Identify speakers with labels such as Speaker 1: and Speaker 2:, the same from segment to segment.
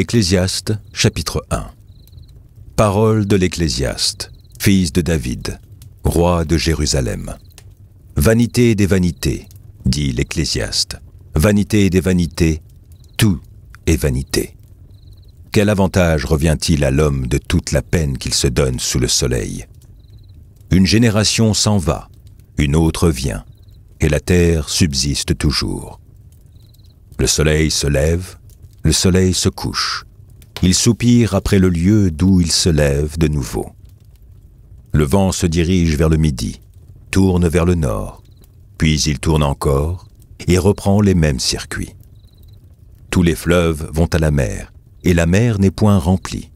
Speaker 1: Ecclésiaste chapitre 1 Parole de l'Ecclésiaste, fils de David, roi de Jérusalem. Vanité des vanités, dit l'Ecclésiaste, vanité des vanités, tout est vanité. Quel avantage revient-il à l'homme de toute la peine qu'il se donne sous le soleil Une génération s'en va, une autre vient, et la terre subsiste toujours. Le soleil se lève, le soleil se couche. Il soupire après le lieu d'où il se lève de nouveau. Le vent se dirige vers le midi, tourne vers le nord, puis il tourne encore et reprend les mêmes circuits. Tous les fleuves vont à la mer, et la mer n'est point remplie.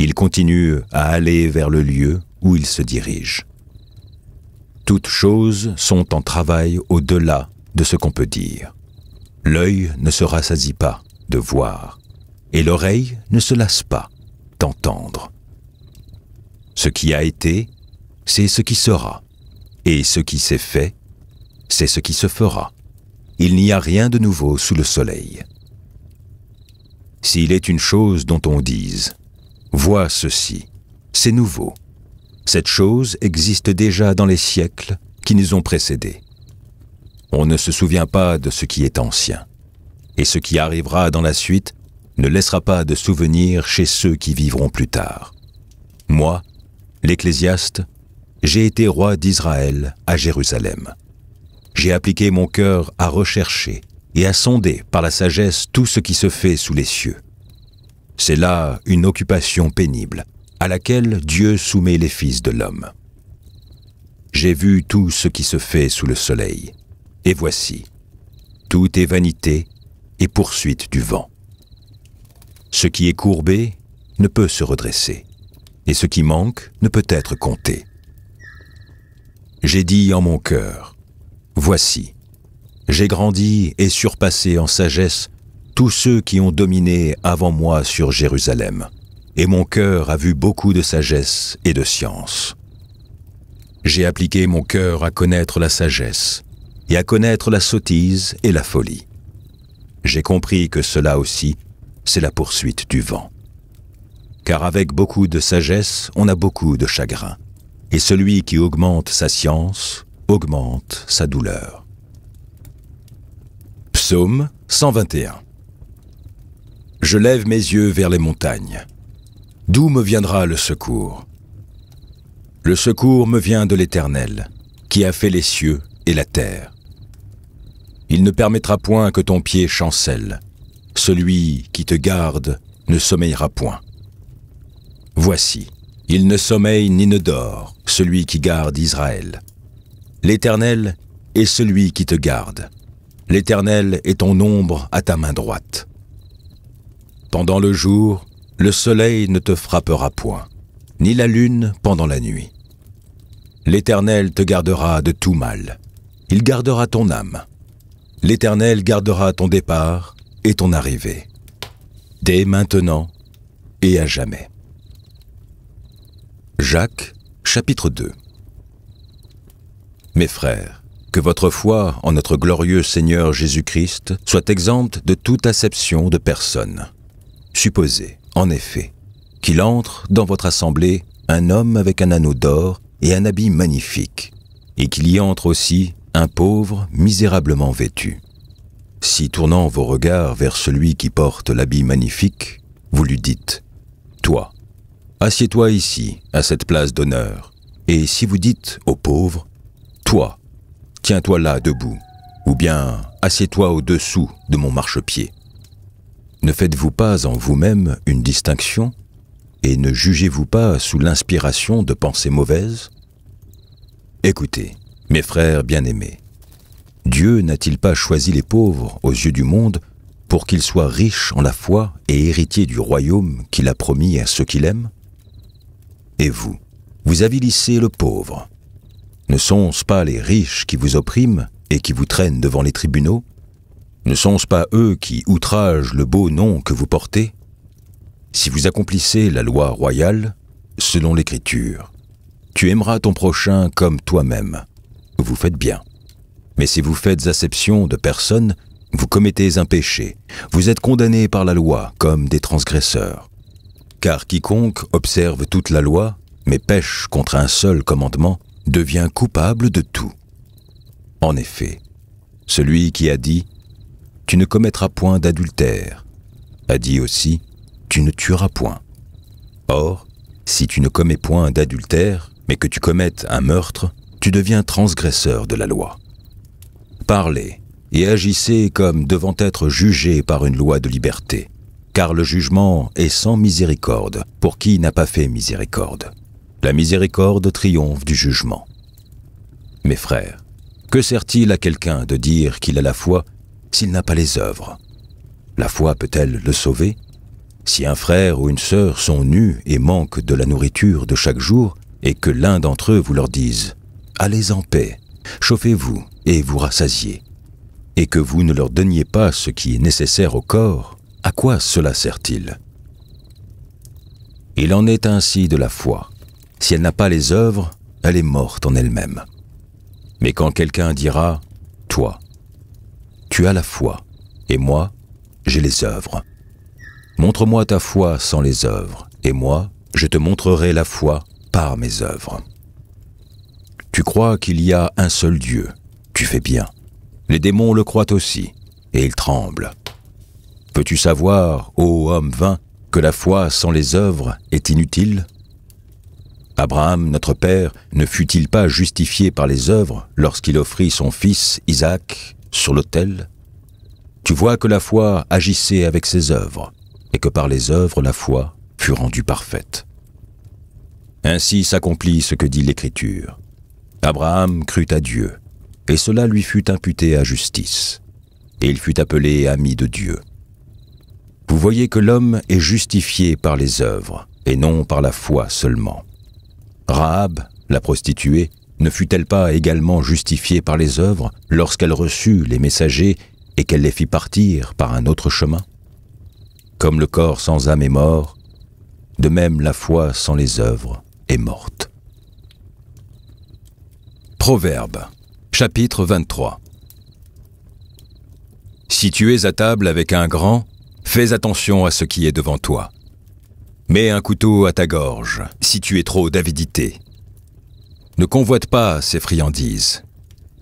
Speaker 1: Il continue à aller vers le lieu où il se dirige. Toutes choses sont en travail au-delà de ce qu'on peut dire. L'œil ne se rassasie pas, de voir, et l'oreille ne se lasse pas d'entendre. Ce qui a été, c'est ce qui sera, et ce qui s'est fait, c'est ce qui se fera. Il n'y a rien de nouveau sous le soleil. S'il est une chose dont on dise ⁇ Vois ceci, c'est nouveau ⁇ cette chose existe déjà dans les siècles qui nous ont précédés. On ne se souvient pas de ce qui est ancien et ce qui arrivera dans la suite ne laissera pas de souvenirs chez ceux qui vivront plus tard. Moi, l'Ecclésiaste, j'ai été roi d'Israël à Jérusalem. J'ai appliqué mon cœur à rechercher et à sonder par la sagesse tout ce qui se fait sous les cieux. C'est là une occupation pénible, à laquelle Dieu soumet les fils de l'homme. J'ai vu tout ce qui se fait sous le soleil, et voici, tout est vanité et poursuite du vent. Ce qui est courbé ne peut se redresser, et ce qui manque ne peut être compté. J'ai dit en mon cœur, Voici, j'ai grandi et surpassé en sagesse tous ceux qui ont dominé avant moi sur Jérusalem, et mon cœur a vu beaucoup de sagesse et de science. J'ai appliqué mon cœur à connaître la sagesse, et à connaître la sottise et la folie j'ai compris que cela aussi, c'est la poursuite du vent. Car avec beaucoup de sagesse, on a beaucoup de chagrin, et celui qui augmente sa science augmente sa douleur. Psaume 121 Je lève mes yeux vers les montagnes. D'où me viendra le secours Le secours me vient de l'Éternel, qui a fait les cieux et la terre. Il ne permettra point que ton pied chancelle. Celui qui te garde ne sommeillera point. Voici, il ne sommeille ni ne dort, celui qui garde Israël. L'Éternel est celui qui te garde. L'Éternel est ton ombre à ta main droite. Pendant le jour, le soleil ne te frappera point, ni la lune pendant la nuit. L'Éternel te gardera de tout mal. Il gardera ton âme l'Éternel gardera ton départ et ton arrivée, dès maintenant et à jamais. Jacques chapitre 2 Mes frères, que votre foi en notre glorieux Seigneur Jésus-Christ soit exempte de toute acception de personne. Supposez, en effet, qu'il entre dans votre assemblée un homme avec un anneau d'or et un habit magnifique, et qu'il y entre aussi un pauvre misérablement vêtu. Si tournant vos regards vers celui qui porte l'habit magnifique, vous lui dites ⁇ Toi, assieds-toi ici, à cette place d'honneur, et si vous dites au pauvre ⁇ Toi, tiens-toi là debout, ou bien assieds-toi au-dessous de mon marchepied ⁇ Ne faites-vous pas en vous-même une distinction et ne jugez-vous pas sous l'inspiration de pensées mauvaises Écoutez, mes frères bien-aimés, Dieu n'a-t-il pas choisi les pauvres aux yeux du monde pour qu'ils soient riches en la foi et héritiers du royaume qu'il a promis à ceux qu'il aime Et vous, vous avilissez le pauvre. Ne sont-ce pas les riches qui vous oppriment et qui vous traînent devant les tribunaux Ne sont-ce pas eux qui outragent le beau nom que vous portez Si vous accomplissez la loi royale, selon l'Écriture, tu aimeras ton prochain comme toi-même vous faites bien. Mais si vous faites acception de personne, vous commettez un péché, vous êtes condamné par la loi comme des transgresseurs. Car quiconque observe toute la loi, mais pêche contre un seul commandement, devient coupable de tout. En effet, celui qui a dit ⁇ Tu ne commettras point d'adultère ⁇ a dit aussi ⁇ Tu ne tueras point ⁇ Or, si tu ne commets point d'adultère, mais que tu commettes un meurtre, tu deviens transgresseur de la loi. Parlez et agissez comme devant être jugé par une loi de liberté, car le jugement est sans miséricorde pour qui n'a pas fait miséricorde. La miséricorde triomphe du jugement. Mes frères, que sert-il à quelqu'un de dire qu'il a la foi s'il n'a pas les œuvres La foi peut-elle le sauver Si un frère ou une sœur sont nus et manquent de la nourriture de chaque jour, et que l'un d'entre eux vous leur dise allez en paix, chauffez-vous et vous rassasiez, et que vous ne leur donniez pas ce qui est nécessaire au corps, à quoi cela sert-il Il en est ainsi de la foi. Si elle n'a pas les œuvres, elle est morte en elle-même. Mais quand quelqu'un dira, Toi, tu as la foi, et moi, j'ai les œuvres. Montre-moi ta foi sans les œuvres, et moi, je te montrerai la foi par mes œuvres. Tu crois qu'il y a un seul Dieu. Tu fais bien. Les démons le croient aussi, et ils tremblent. Peux-tu savoir, ô homme vain, que la foi sans les œuvres est inutile Abraham, notre père, ne fut-il pas justifié par les œuvres lorsqu'il offrit son fils Isaac sur l'autel Tu vois que la foi agissait avec ses œuvres, et que par les œuvres la foi fut rendue parfaite. Ainsi s'accomplit ce que dit l'Écriture. Abraham crut à Dieu, et cela lui fut imputé à justice, et il fut appelé ami de Dieu. Vous voyez que l'homme est justifié par les œuvres, et non par la foi seulement. Rahab, la prostituée, ne fut-elle pas également justifiée par les œuvres lorsqu'elle reçut les messagers et qu'elle les fit partir par un autre chemin Comme le corps sans âme est mort, de même la foi sans les œuvres est morte. Proverbe, chapitre 23 Si tu es à table avec un grand, fais attention à ce qui est devant toi. Mets un couteau à ta gorge si tu es trop d'avidité. Ne convoite pas ces friandises.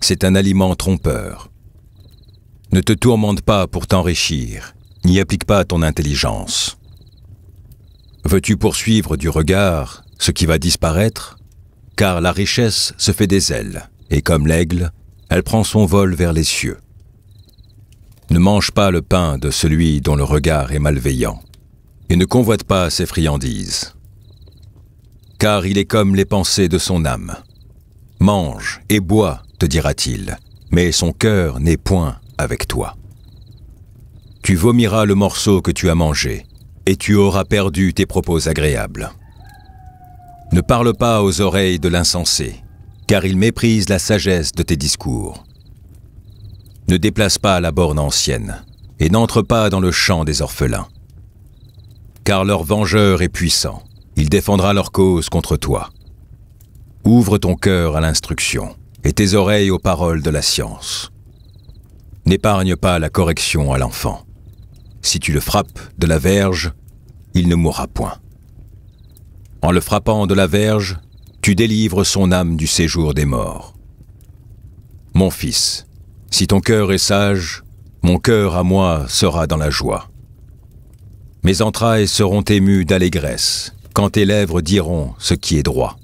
Speaker 1: C'est un aliment trompeur. Ne te tourmente pas pour t'enrichir, n'y applique pas ton intelligence. Veux-tu poursuivre du regard ce qui va disparaître car la richesse se fait des ailes, et comme l'aigle, elle prend son vol vers les cieux. Ne mange pas le pain de celui dont le regard est malveillant, et ne convoite pas ses friandises, car il est comme les pensées de son âme. Mange et bois, te dira-t-il, mais son cœur n'est point avec toi. Tu vomiras le morceau que tu as mangé, et tu auras perdu tes propos agréables. Ne parle pas aux oreilles de l'insensé, car il méprise la sagesse de tes discours. Ne déplace pas la borne ancienne, et n'entre pas dans le champ des orphelins. Car leur vengeur est puissant, il défendra leur cause contre toi. Ouvre ton cœur à l'instruction, et tes oreilles aux paroles de la science. N'épargne pas la correction à l'enfant. Si tu le frappes de la verge, il ne mourra point. En le frappant de la verge, tu délivres son âme du séjour des morts. Mon fils, si ton cœur est sage, mon cœur à moi sera dans la joie. Mes entrailles seront émues d'allégresse quand tes lèvres diront ce qui est droit.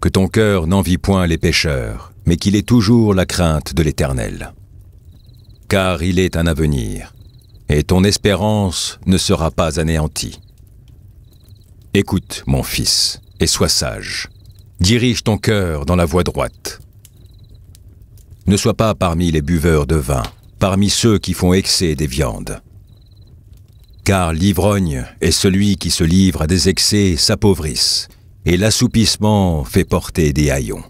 Speaker 1: Que ton cœur n'envie point les pécheurs, mais qu'il ait toujours la crainte de l'Éternel. Car il est un avenir, et ton espérance ne sera pas anéantie. Écoute, mon fils, et sois sage. Dirige ton cœur dans la voie droite. Ne sois pas parmi les buveurs de vin, parmi ceux qui font excès des viandes. Car l'ivrogne et celui qui se livre à des excès s'appauvrissent, et l'assoupissement fait porter des haillons.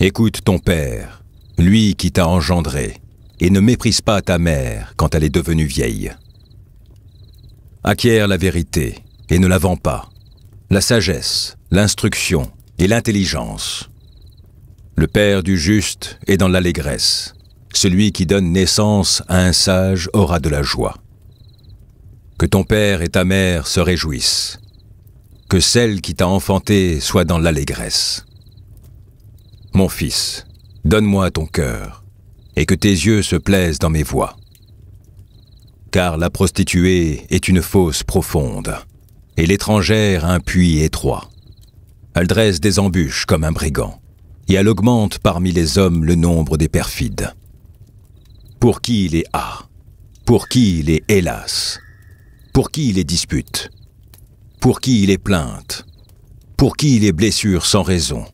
Speaker 1: Écoute ton père, lui qui t'a engendré, et ne méprise pas ta mère quand elle est devenue vieille. Acquiert la vérité, et ne la vend pas. La sagesse, l'instruction et l'intelligence. Le Père du juste est dans l'allégresse. Celui qui donne naissance à un sage aura de la joie. Que ton Père et ta Mère se réjouissent. Que celle qui t'a enfanté soit dans l'allégresse. Mon fils, donne-moi ton cœur, et que tes yeux se plaisent dans mes voies. Car la prostituée est une fosse profonde et l'étrangère un puits étroit. Elle dresse des embûches comme un brigand, et elle augmente parmi les hommes le nombre des perfides. Pour qui les ha Pour qui les hélas Pour qui les dispute, Pour qui les plaintes Pour qui les blessures sans raison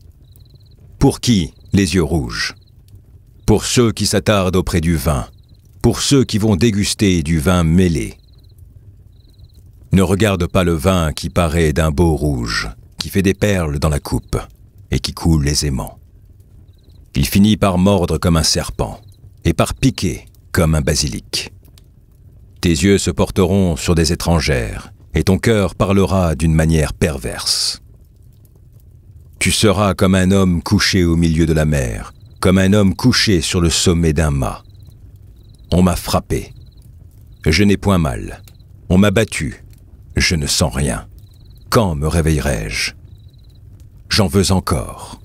Speaker 1: Pour qui les yeux rouges Pour ceux qui s'attardent auprès du vin Pour ceux qui vont déguster du vin mêlé ne regarde pas le vin qui paraît d'un beau rouge, qui fait des perles dans la coupe et qui coule aisément. Il finit par mordre comme un serpent et par piquer comme un basilic. Tes yeux se porteront sur des étrangères et ton cœur parlera d'une manière perverse. Tu seras comme un homme couché au milieu de la mer, comme un homme couché sur le sommet d'un mât. On m'a frappé. Je n'ai point mal. On m'a battu je ne sens rien. Quand me réveillerai-je J'en veux encore.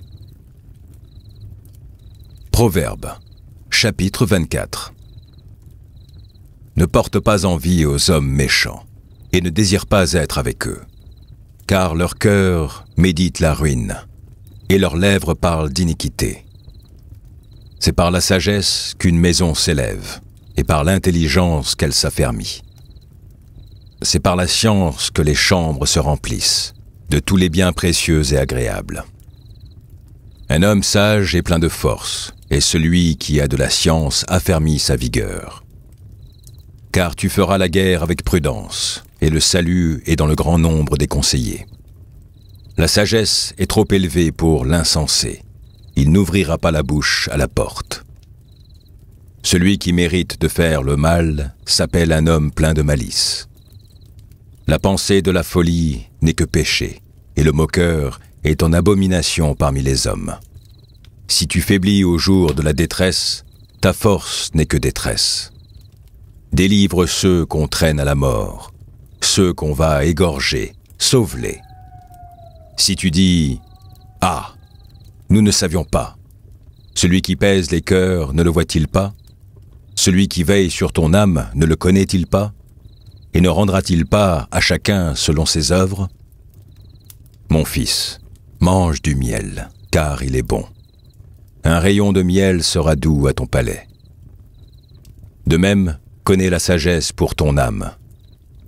Speaker 1: Proverbe, chapitre 24. Ne porte pas envie aux hommes méchants, et ne désire pas être avec eux, car leur cœur médite la ruine, et leurs lèvres parlent d'iniquité. C'est par la sagesse qu'une maison s'élève, et par l'intelligence qu'elle s'affermit c'est par la science que les chambres se remplissent, de tous les biens précieux et agréables. Un homme sage est plein de force, et celui qui a de la science affermit sa vigueur. Car tu feras la guerre avec prudence, et le salut est dans le grand nombre des conseillers. La sagesse est trop élevée pour l'insensé. Il n'ouvrira pas la bouche à la porte. Celui qui mérite de faire le mal s'appelle un homme plein de malice. La pensée de la folie n'est que péché, et le moqueur est en abomination parmi les hommes. Si tu faiblis au jour de la détresse, ta force n'est que détresse. Délivre ceux qu'on traîne à la mort, ceux qu'on va égorger, sauve-les. Si tu dis ⁇ Ah, nous ne savions pas ⁇ celui qui pèse les cœurs ne le voit-il pas Celui qui veille sur ton âme ne le connaît-il pas et ne rendra-t-il pas à chacun selon ses œuvres Mon fils, mange du miel, car il est bon. Un rayon de miel sera doux à ton palais. De même, connais la sagesse pour ton âme.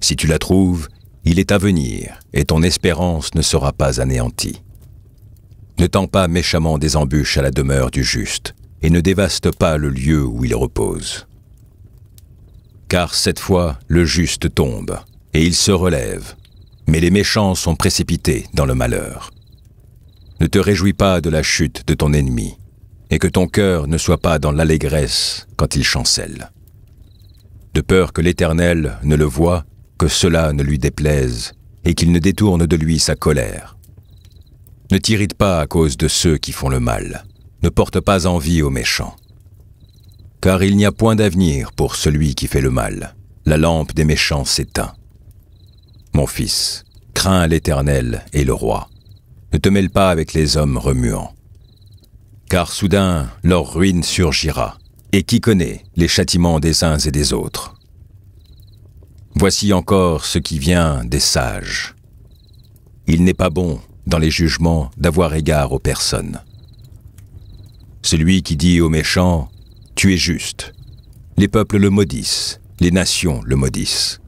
Speaker 1: Si tu la trouves, il est à venir, et ton espérance ne sera pas anéantie. Ne tends pas méchamment des embûches à la demeure du juste, et ne dévaste pas le lieu où il repose car cette fois le juste tombe, et il se relève, mais les méchants sont précipités dans le malheur. Ne te réjouis pas de la chute de ton ennemi, et que ton cœur ne soit pas dans l'allégresse quand il chancelle. De peur que l'Éternel ne le voie, que cela ne lui déplaise, et qu'il ne détourne de lui sa colère. Ne t'irrite pas à cause de ceux qui font le mal, ne porte pas envie aux méchants car il n'y a point d'avenir pour celui qui fait le mal. La lampe des méchants s'éteint. Mon fils, crains l'Éternel et le roi. Ne te mêle pas avec les hommes remuants. Car soudain, leur ruine surgira, et qui connaît les châtiments des uns et des autres Voici encore ce qui vient des sages. Il n'est pas bon, dans les jugements, d'avoir égard aux personnes. Celui qui dit aux méchants, tu es juste. Les peuples le maudissent, les nations le maudissent.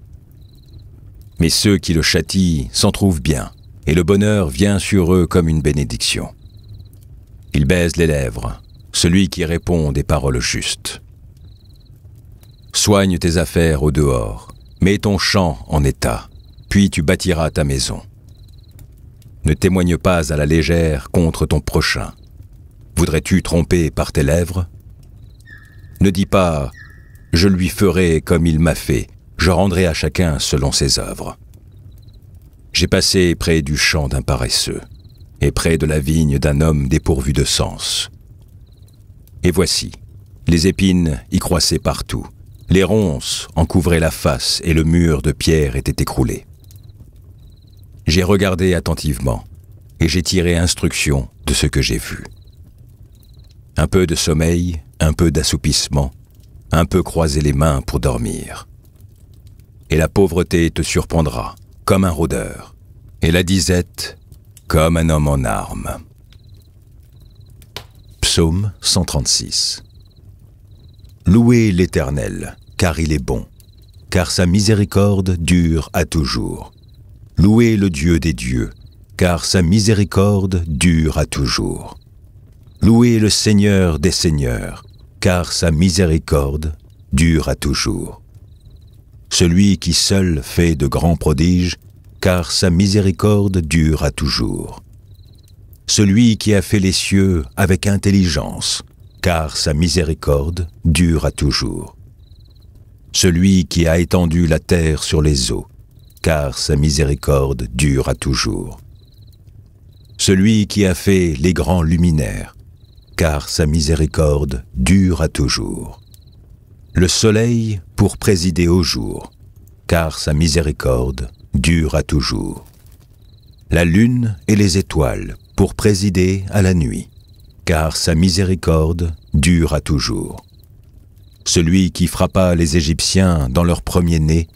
Speaker 1: Mais ceux qui le châtient s'en trouvent bien, et le bonheur vient sur eux comme une bénédiction. Il baise les lèvres, celui qui répond des paroles justes. Soigne tes affaires au dehors, mets ton champ en état, puis tu bâtiras ta maison. Ne témoigne pas à la légère contre ton prochain. Voudrais-tu tromper par tes lèvres ne dis pas ⁇ Je lui ferai comme il m'a fait, je rendrai à chacun selon ses œuvres ⁇ J'ai passé près du champ d'un paresseux, et près de la vigne d'un homme dépourvu de sens. Et voici, les épines y croissaient partout, les ronces en couvraient la face et le mur de pierre était écroulé. J'ai regardé attentivement et j'ai tiré instruction de ce que j'ai vu. Un peu de sommeil un peu d'assoupissement, un peu croiser les mains pour dormir. Et la pauvreté te surprendra, comme un rôdeur, et la disette, comme un homme en armes. Psaume 136 Louez l'Éternel, car il est bon, car sa miséricorde dure à toujours. Louez le Dieu des dieux, car sa miséricorde dure à toujours. Louez le Seigneur des seigneurs, car sa miséricorde dure à toujours. Celui qui seul fait de grands prodiges, car sa miséricorde dure à toujours. Celui qui a fait les cieux avec intelligence, car sa miséricorde dure à toujours. Celui qui a étendu la terre sur les eaux, car sa miséricorde dure à toujours. Celui qui a fait les grands luminaires, car sa miséricorde dure à toujours. Le soleil pour présider au jour, car sa miséricorde dure à toujours. La lune et les étoiles pour présider à la nuit, car sa miséricorde dure à toujours. Celui qui frappa les Égyptiens dans leur premier-né,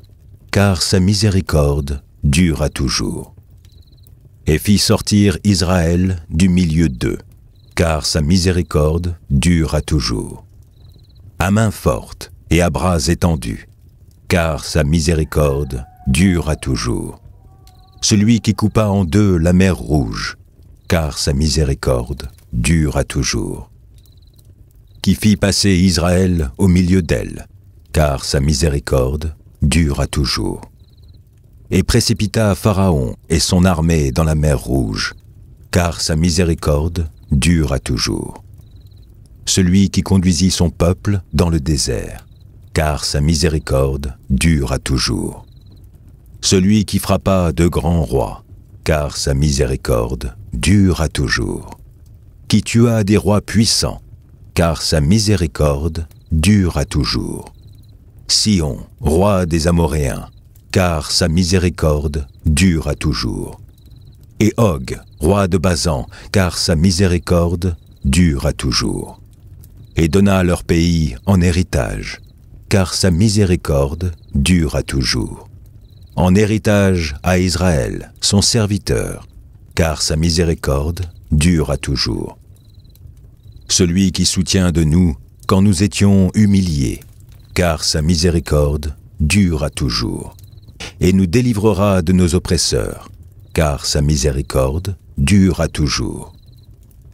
Speaker 1: car sa miséricorde dure à toujours. Et fit sortir Israël du milieu d'eux, car sa miséricorde dure à toujours. À main forte et à bras étendus, car sa miséricorde dure à toujours. Celui qui coupa en deux la mer rouge, car sa miséricorde dure à toujours. Qui fit passer Israël au milieu d'elle, car sa miséricorde dure à toujours. Et précipita Pharaon et son armée dans la mer rouge, car sa miséricorde dure à toujours. Celui qui conduisit son peuple dans le désert, car sa miséricorde dure à toujours. Celui qui frappa de grands rois, car sa miséricorde dure à toujours. Qui tua des rois puissants, car sa miséricorde dure à toujours. Sion, roi des Amoréens, car sa miséricorde dure à toujours et Og, roi de Bazan, car sa miséricorde dure à toujours. Et donna leur pays en héritage, car sa miséricorde dure à toujours. En héritage à Israël, son serviteur, car sa miséricorde dure à toujours. Celui qui soutient de nous quand nous étions humiliés, car sa miséricorde dure à toujours, et nous délivrera de nos oppresseurs, car sa miséricorde dure à toujours.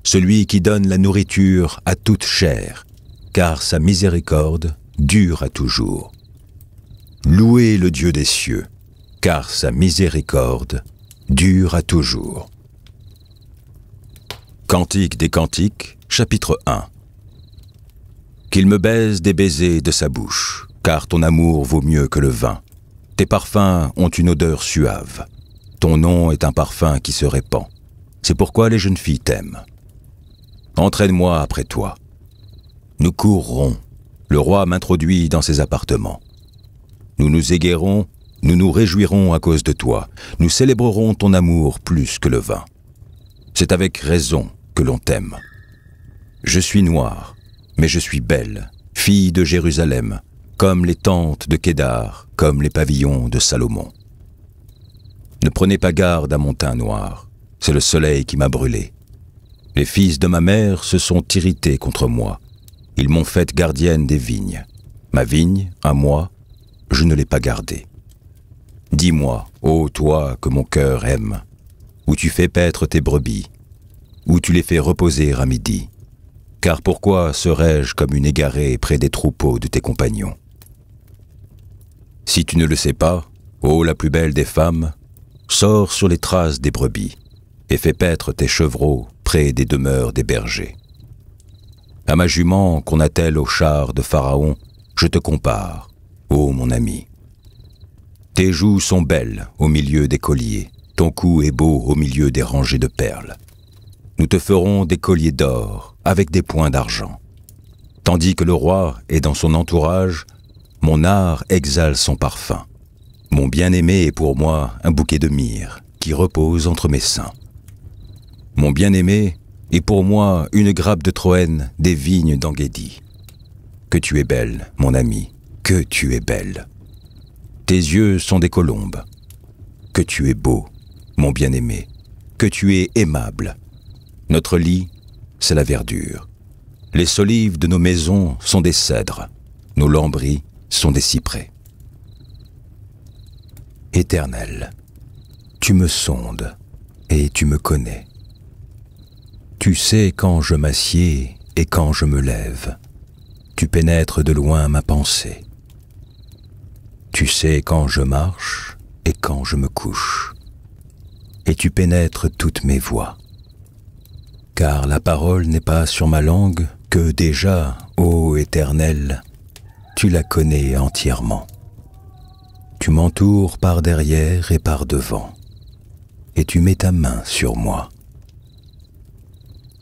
Speaker 1: Celui qui donne la nourriture à toute chair, car sa miséricorde dure à toujours. Louez le Dieu des cieux, car sa miséricorde dure à toujours. Cantique des Cantiques, chapitre 1 Qu'il me baise des baisers de sa bouche, car ton amour vaut mieux que le vin. Tes parfums ont une odeur suave. Ton nom est un parfum qui se répand. C'est pourquoi les jeunes filles t'aiment. Entraîne-moi après toi. Nous courrons. Le roi m'introduit dans ses appartements. Nous nous éguerrons, nous nous réjouirons à cause de toi. Nous célébrerons ton amour plus que le vin. C'est avec raison que l'on t'aime. Je suis noire, mais je suis belle, fille de Jérusalem, comme les tentes de Kédar, comme les pavillons de Salomon. Ne prenez pas garde à mon teint noir, c'est le soleil qui m'a brûlé. Les fils de ma mère se sont irrités contre moi. Ils m'ont faite gardienne des vignes. Ma vigne, à moi, je ne l'ai pas gardée. Dis-moi, ô toi que mon cœur aime, où tu fais paître tes brebis, où tu les fais reposer à midi. Car pourquoi serais-je comme une égarée près des troupeaux de tes compagnons Si tu ne le sais pas, ô la plus belle des femmes, Sors sur les traces des brebis et fais paître tes chevreaux près des demeures des bergers. À ma jument qu'on attelle au char de Pharaon, je te compare, ô mon ami. Tes joues sont belles au milieu des colliers, ton cou est beau au milieu des rangées de perles. Nous te ferons des colliers d'or avec des points d'argent. Tandis que le roi est dans son entourage, mon art exhale son parfum. Mon bien-aimé est pour moi un bouquet de myrrhe qui repose entre mes seins. Mon bien-aimé est pour moi une grappe de Troène des vignes d'Anguédie. Que tu es belle, mon ami, que tu es belle. Tes yeux sont des colombes. Que tu es beau, mon bien-aimé, que tu es aimable. Notre lit, c'est la verdure. Les solives de nos maisons sont des cèdres, nos lambris sont des cyprès. Éternel, tu me sondes et tu me connais. Tu sais quand je m'assieds et quand je me lève. Tu pénètres de loin ma pensée. Tu sais quand je marche et quand je me couche. Et tu pénètres toutes mes voies. Car la parole n'est pas sur ma langue que déjà, ô Éternel, tu la connais entièrement. Tu m'entoures par derrière et par devant, et tu mets ta main sur moi.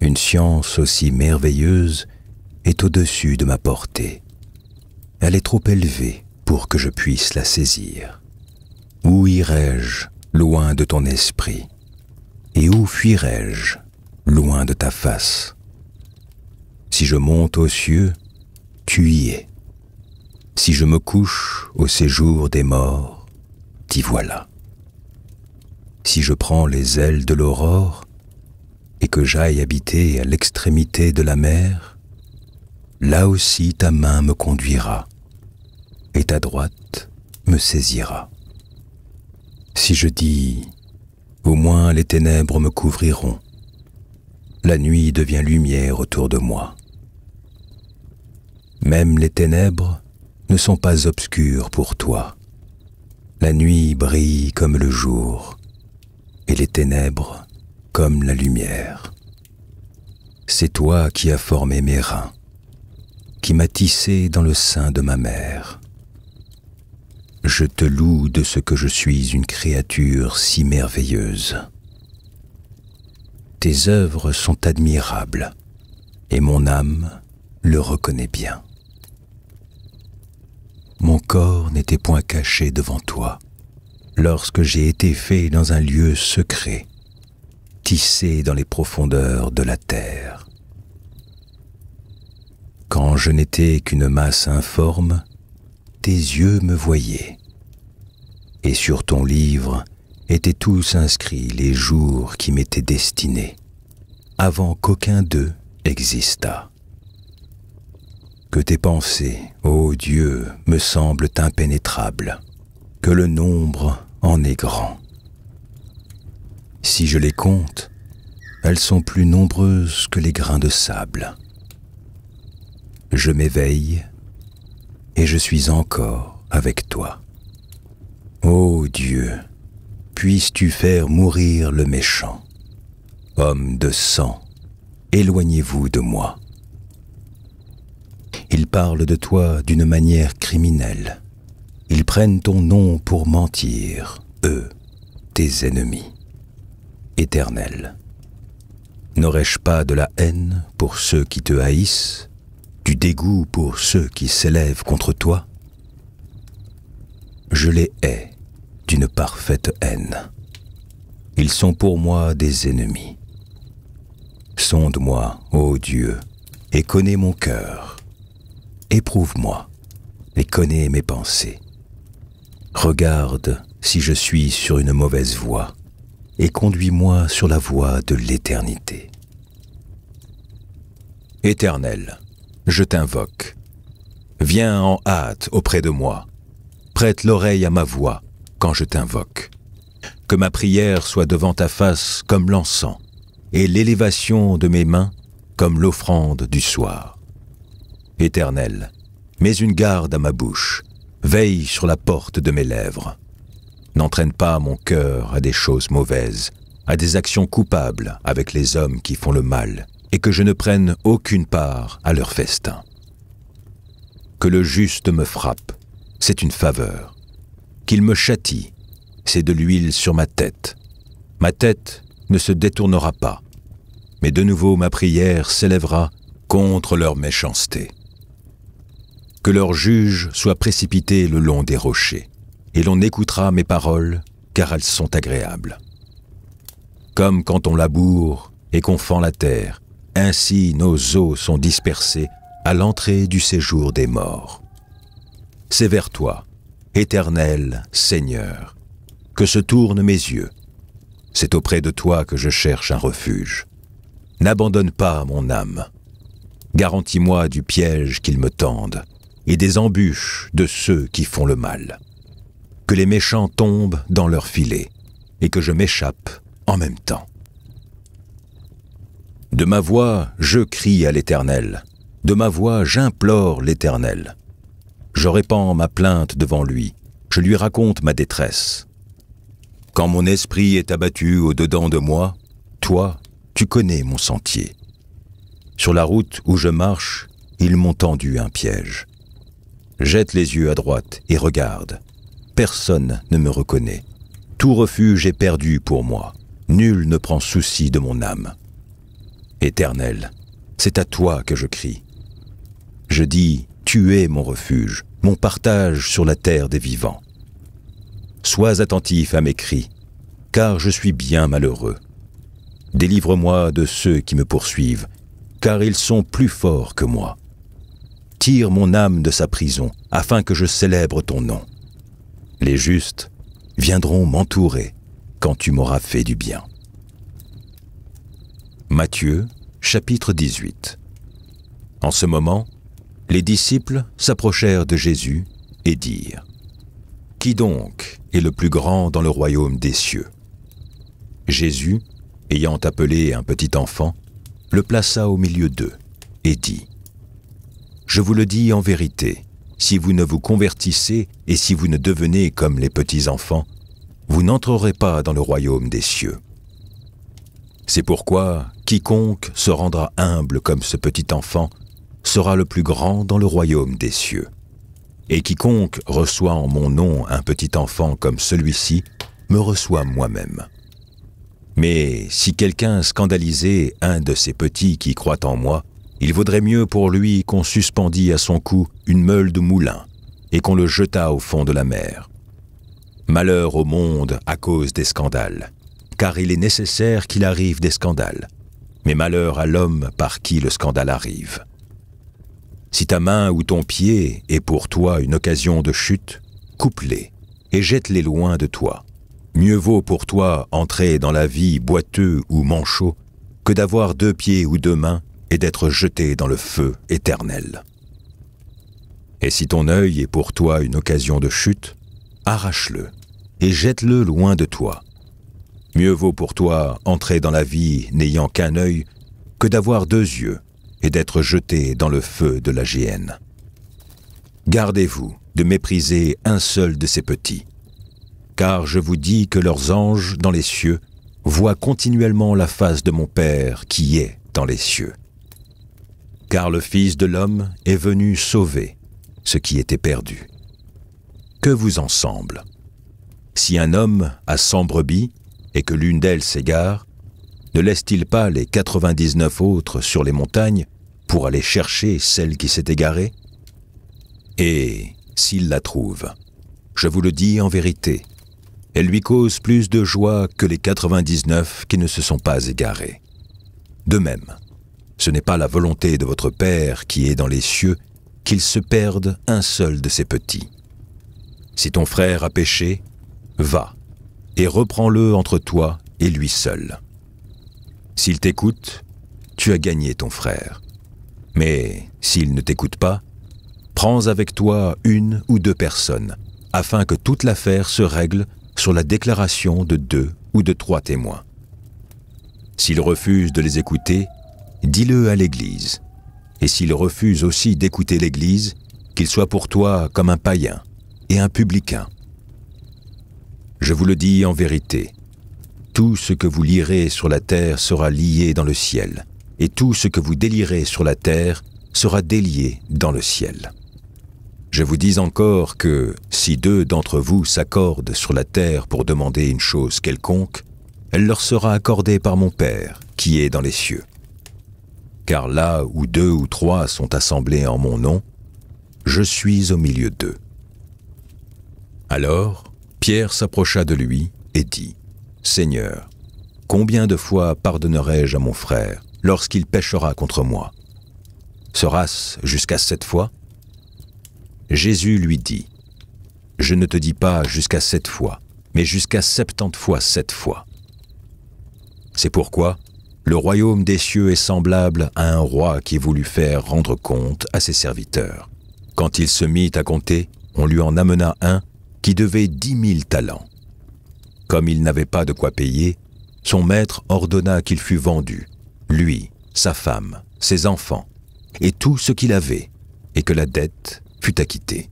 Speaker 1: Une science aussi merveilleuse est au-dessus de ma portée. Elle est trop élevée pour que je puisse la saisir. Où irai-je loin de ton esprit Et où fuirai-je loin de ta face Si je monte aux cieux, tu y es. Si je me couche au séjour des morts, t'y voilà. Si je prends les ailes de l'aurore et que j'aille habiter à l'extrémité de la mer, là aussi ta main me conduira et ta droite me saisira. Si je dis, au moins les ténèbres me couvriront, la nuit devient lumière autour de moi. Même les ténèbres ne sont pas obscures pour toi. La nuit brille comme le jour et les ténèbres comme la lumière. C'est toi qui as formé mes reins, qui m'as tissé dans le sein de ma mère. Je te loue de ce que je suis une créature si merveilleuse. Tes œuvres sont admirables et mon âme le reconnaît bien mon corps n'était point caché devant toi, lorsque j'ai été fait dans un lieu secret, tissé dans les profondeurs de la terre. Quand je n'étais qu'une masse informe, tes yeux me voyaient, et sur ton livre étaient tous inscrits les jours qui m'étaient destinés, avant qu'aucun d'eux existât tes pensées, ô Dieu, me semblent impénétrables, que le nombre en est grand. Si je les compte, elles sont plus nombreuses que les grains de sable. Je m'éveille et je suis encore avec toi. Ô Dieu, puisses-tu faire mourir le méchant. Homme de sang, éloignez-vous de moi. Ils parlent de toi d'une manière criminelle. Ils prennent ton nom pour mentir, eux, tes ennemis. Éternel, n'aurais-je pas de la haine pour ceux qui te haïssent, du dégoût pour ceux qui s'élèvent contre toi Je les hais d'une parfaite haine. Ils sont pour moi des ennemis. Sonde-moi, ô Dieu, et connais mon cœur éprouve-moi et connais mes pensées. Regarde si je suis sur une mauvaise voie et conduis-moi sur la voie de l'éternité. Éternel, je t'invoque. Viens en hâte auprès de moi. Prête l'oreille à ma voix quand je t'invoque. Que ma prière soit devant ta face comme l'encens, et l'élévation de mes mains comme l'offrande du soir. Éternel, mets une garde à ma bouche, veille sur la porte de mes lèvres. N'entraîne pas mon cœur à des choses mauvaises, à des actions coupables avec les hommes qui font le mal, et que je ne prenne aucune part à leur festin. Que le juste me frappe, c'est une faveur. Qu'il me châtie, c'est de l'huile sur ma tête. Ma tête ne se détournera pas, mais de nouveau ma prière s'élèvera contre leur méchanceté que leur juge soit précipités le long des rochers, et l'on écoutera mes paroles, car elles sont agréables. Comme quand on laboure et qu'on fend la terre, ainsi nos os sont dispersés à l'entrée du séjour des morts. C'est vers toi, éternel Seigneur, que se tournent mes yeux. C'est auprès de toi que je cherche un refuge. N'abandonne pas mon âme. Garantis-moi du piège qu'ils me tendent et des embûches de ceux qui font le mal. Que les méchants tombent dans leur filet et que je m'échappe en même temps. De ma voix, je crie à l'Éternel. De ma voix, j'implore l'Éternel. Je répands ma plainte devant lui. Je lui raconte ma détresse. Quand mon esprit est abattu au-dedans de moi, toi, tu connais mon sentier. Sur la route où je marche, ils m'ont tendu un piège. Jette les yeux à droite et regarde. Personne ne me reconnaît. Tout refuge est perdu pour moi. Nul ne prend souci de mon âme. Éternel, c'est à toi que je crie. Je dis, tu es mon refuge, mon partage sur la terre des vivants. Sois attentif à mes cris, car je suis bien malheureux. Délivre-moi de ceux qui me poursuivent, car ils sont plus forts que moi. Tire mon âme de sa prison, afin que je célèbre ton nom. Les justes viendront m'entourer quand tu m'auras fait du bien. Matthieu chapitre 18 En ce moment, les disciples s'approchèrent de Jésus et dirent ⁇ Qui donc est le plus grand dans le royaume des cieux ?⁇ Jésus, ayant appelé un petit enfant, le plaça au milieu d'eux et dit ⁇ je vous le dis en vérité, si vous ne vous convertissez et si vous ne devenez comme les petits-enfants, vous n'entrerez pas dans le royaume des cieux. C'est pourquoi quiconque se rendra humble comme ce petit enfant sera le plus grand dans le royaume des cieux. Et quiconque reçoit en mon nom un petit enfant comme celui-ci me reçoit moi-même. Mais si quelqu'un scandalisait un de ces petits qui croit en moi, il vaudrait mieux pour lui qu'on suspendît à son cou une meule de moulin et qu'on le jetât au fond de la mer. Malheur au monde à cause des scandales, car il est nécessaire qu'il arrive des scandales, mais malheur à l'homme par qui le scandale arrive. Si ta main ou ton pied est pour toi une occasion de chute, coupe-les et jette-les loin de toi. Mieux vaut pour toi entrer dans la vie boiteux ou manchot que d'avoir deux pieds ou deux mains et d'être jeté dans le feu éternel. Et si ton œil est pour toi une occasion de chute, arrache-le et jette-le loin de toi. Mieux vaut pour toi entrer dans la vie n'ayant qu'un œil que d'avoir deux yeux et d'être jeté dans le feu de la géhenne. Gardez-vous de mépriser un seul de ces petits, car je vous dis que leurs anges dans les cieux voient continuellement la face de mon Père qui est dans les cieux car le Fils de l'homme est venu sauver ce qui était perdu. Que vous en semble Si un homme a cent brebis et que l'une d'elles s'égare, ne laisse-t-il pas les 99 autres sur les montagnes pour aller chercher celle qui s'est égarée Et s'il la trouve, je vous le dis en vérité, elle lui cause plus de joie que les 99 qui ne se sont pas égarés. De même, ce n'est pas la volonté de votre Père qui est dans les cieux qu'il se perde un seul de ses petits. Si ton frère a péché, va et reprends-le entre toi et lui seul. S'il t'écoute, tu as gagné ton frère. Mais s'il ne t'écoute pas, prends avec toi une ou deux personnes, afin que toute l'affaire se règle sur la déclaration de deux ou de trois témoins. S'il refuse de les écouter, dis-le à l'Église. Et s'il refuse aussi d'écouter l'Église, qu'il soit pour toi comme un païen et un publicain. Je vous le dis en vérité, tout ce que vous lirez sur la terre sera lié dans le ciel, et tout ce que vous délirez sur la terre sera délié dans le ciel. Je vous dis encore que si deux d'entre vous s'accordent sur la terre pour demander une chose quelconque, elle leur sera accordée par mon Père qui est dans les cieux car là où deux ou trois sont assemblés en mon nom, je suis au milieu d'eux. Alors, Pierre s'approcha de lui et dit, Seigneur, combien de fois pardonnerai-je à mon frère lorsqu'il péchera contre moi Sera-ce jusqu'à sept fois Jésus lui dit, Je ne te dis pas jusqu'à sept fois, mais jusqu'à septante fois sept fois. C'est pourquoi, le royaume des cieux est semblable à un roi qui voulut faire rendre compte à ses serviteurs. Quand il se mit à compter, on lui en amena un qui devait dix mille talents. Comme il n'avait pas de quoi payer, son maître ordonna qu'il fût vendu, lui, sa femme, ses enfants, et tout ce qu'il avait, et que la dette fût acquittée.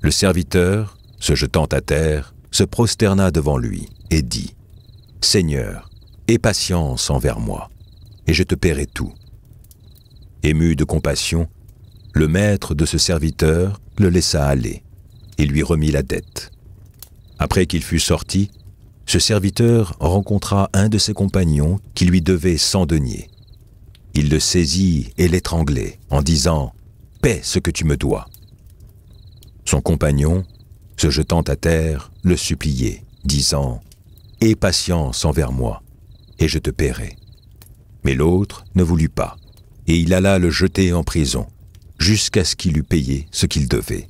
Speaker 1: Le serviteur, se jetant à terre, se prosterna devant lui et dit, Seigneur, et patience envers moi, et je te paierai tout. Ému de compassion, le maître de ce serviteur le laissa aller et lui remit la dette. Après qu'il fut sorti, ce serviteur rencontra un de ses compagnons qui lui devait cent deniers. Il le saisit et l'étranglait en disant ⁇ Paie ce que tu me dois !⁇ Son compagnon, se jetant à terre, le suppliait, disant ⁇ Aie patience envers moi, et je te paierai. Mais l'autre ne voulut pas, et il alla le jeter en prison, jusqu'à ce qu'il eût payé ce qu'il devait.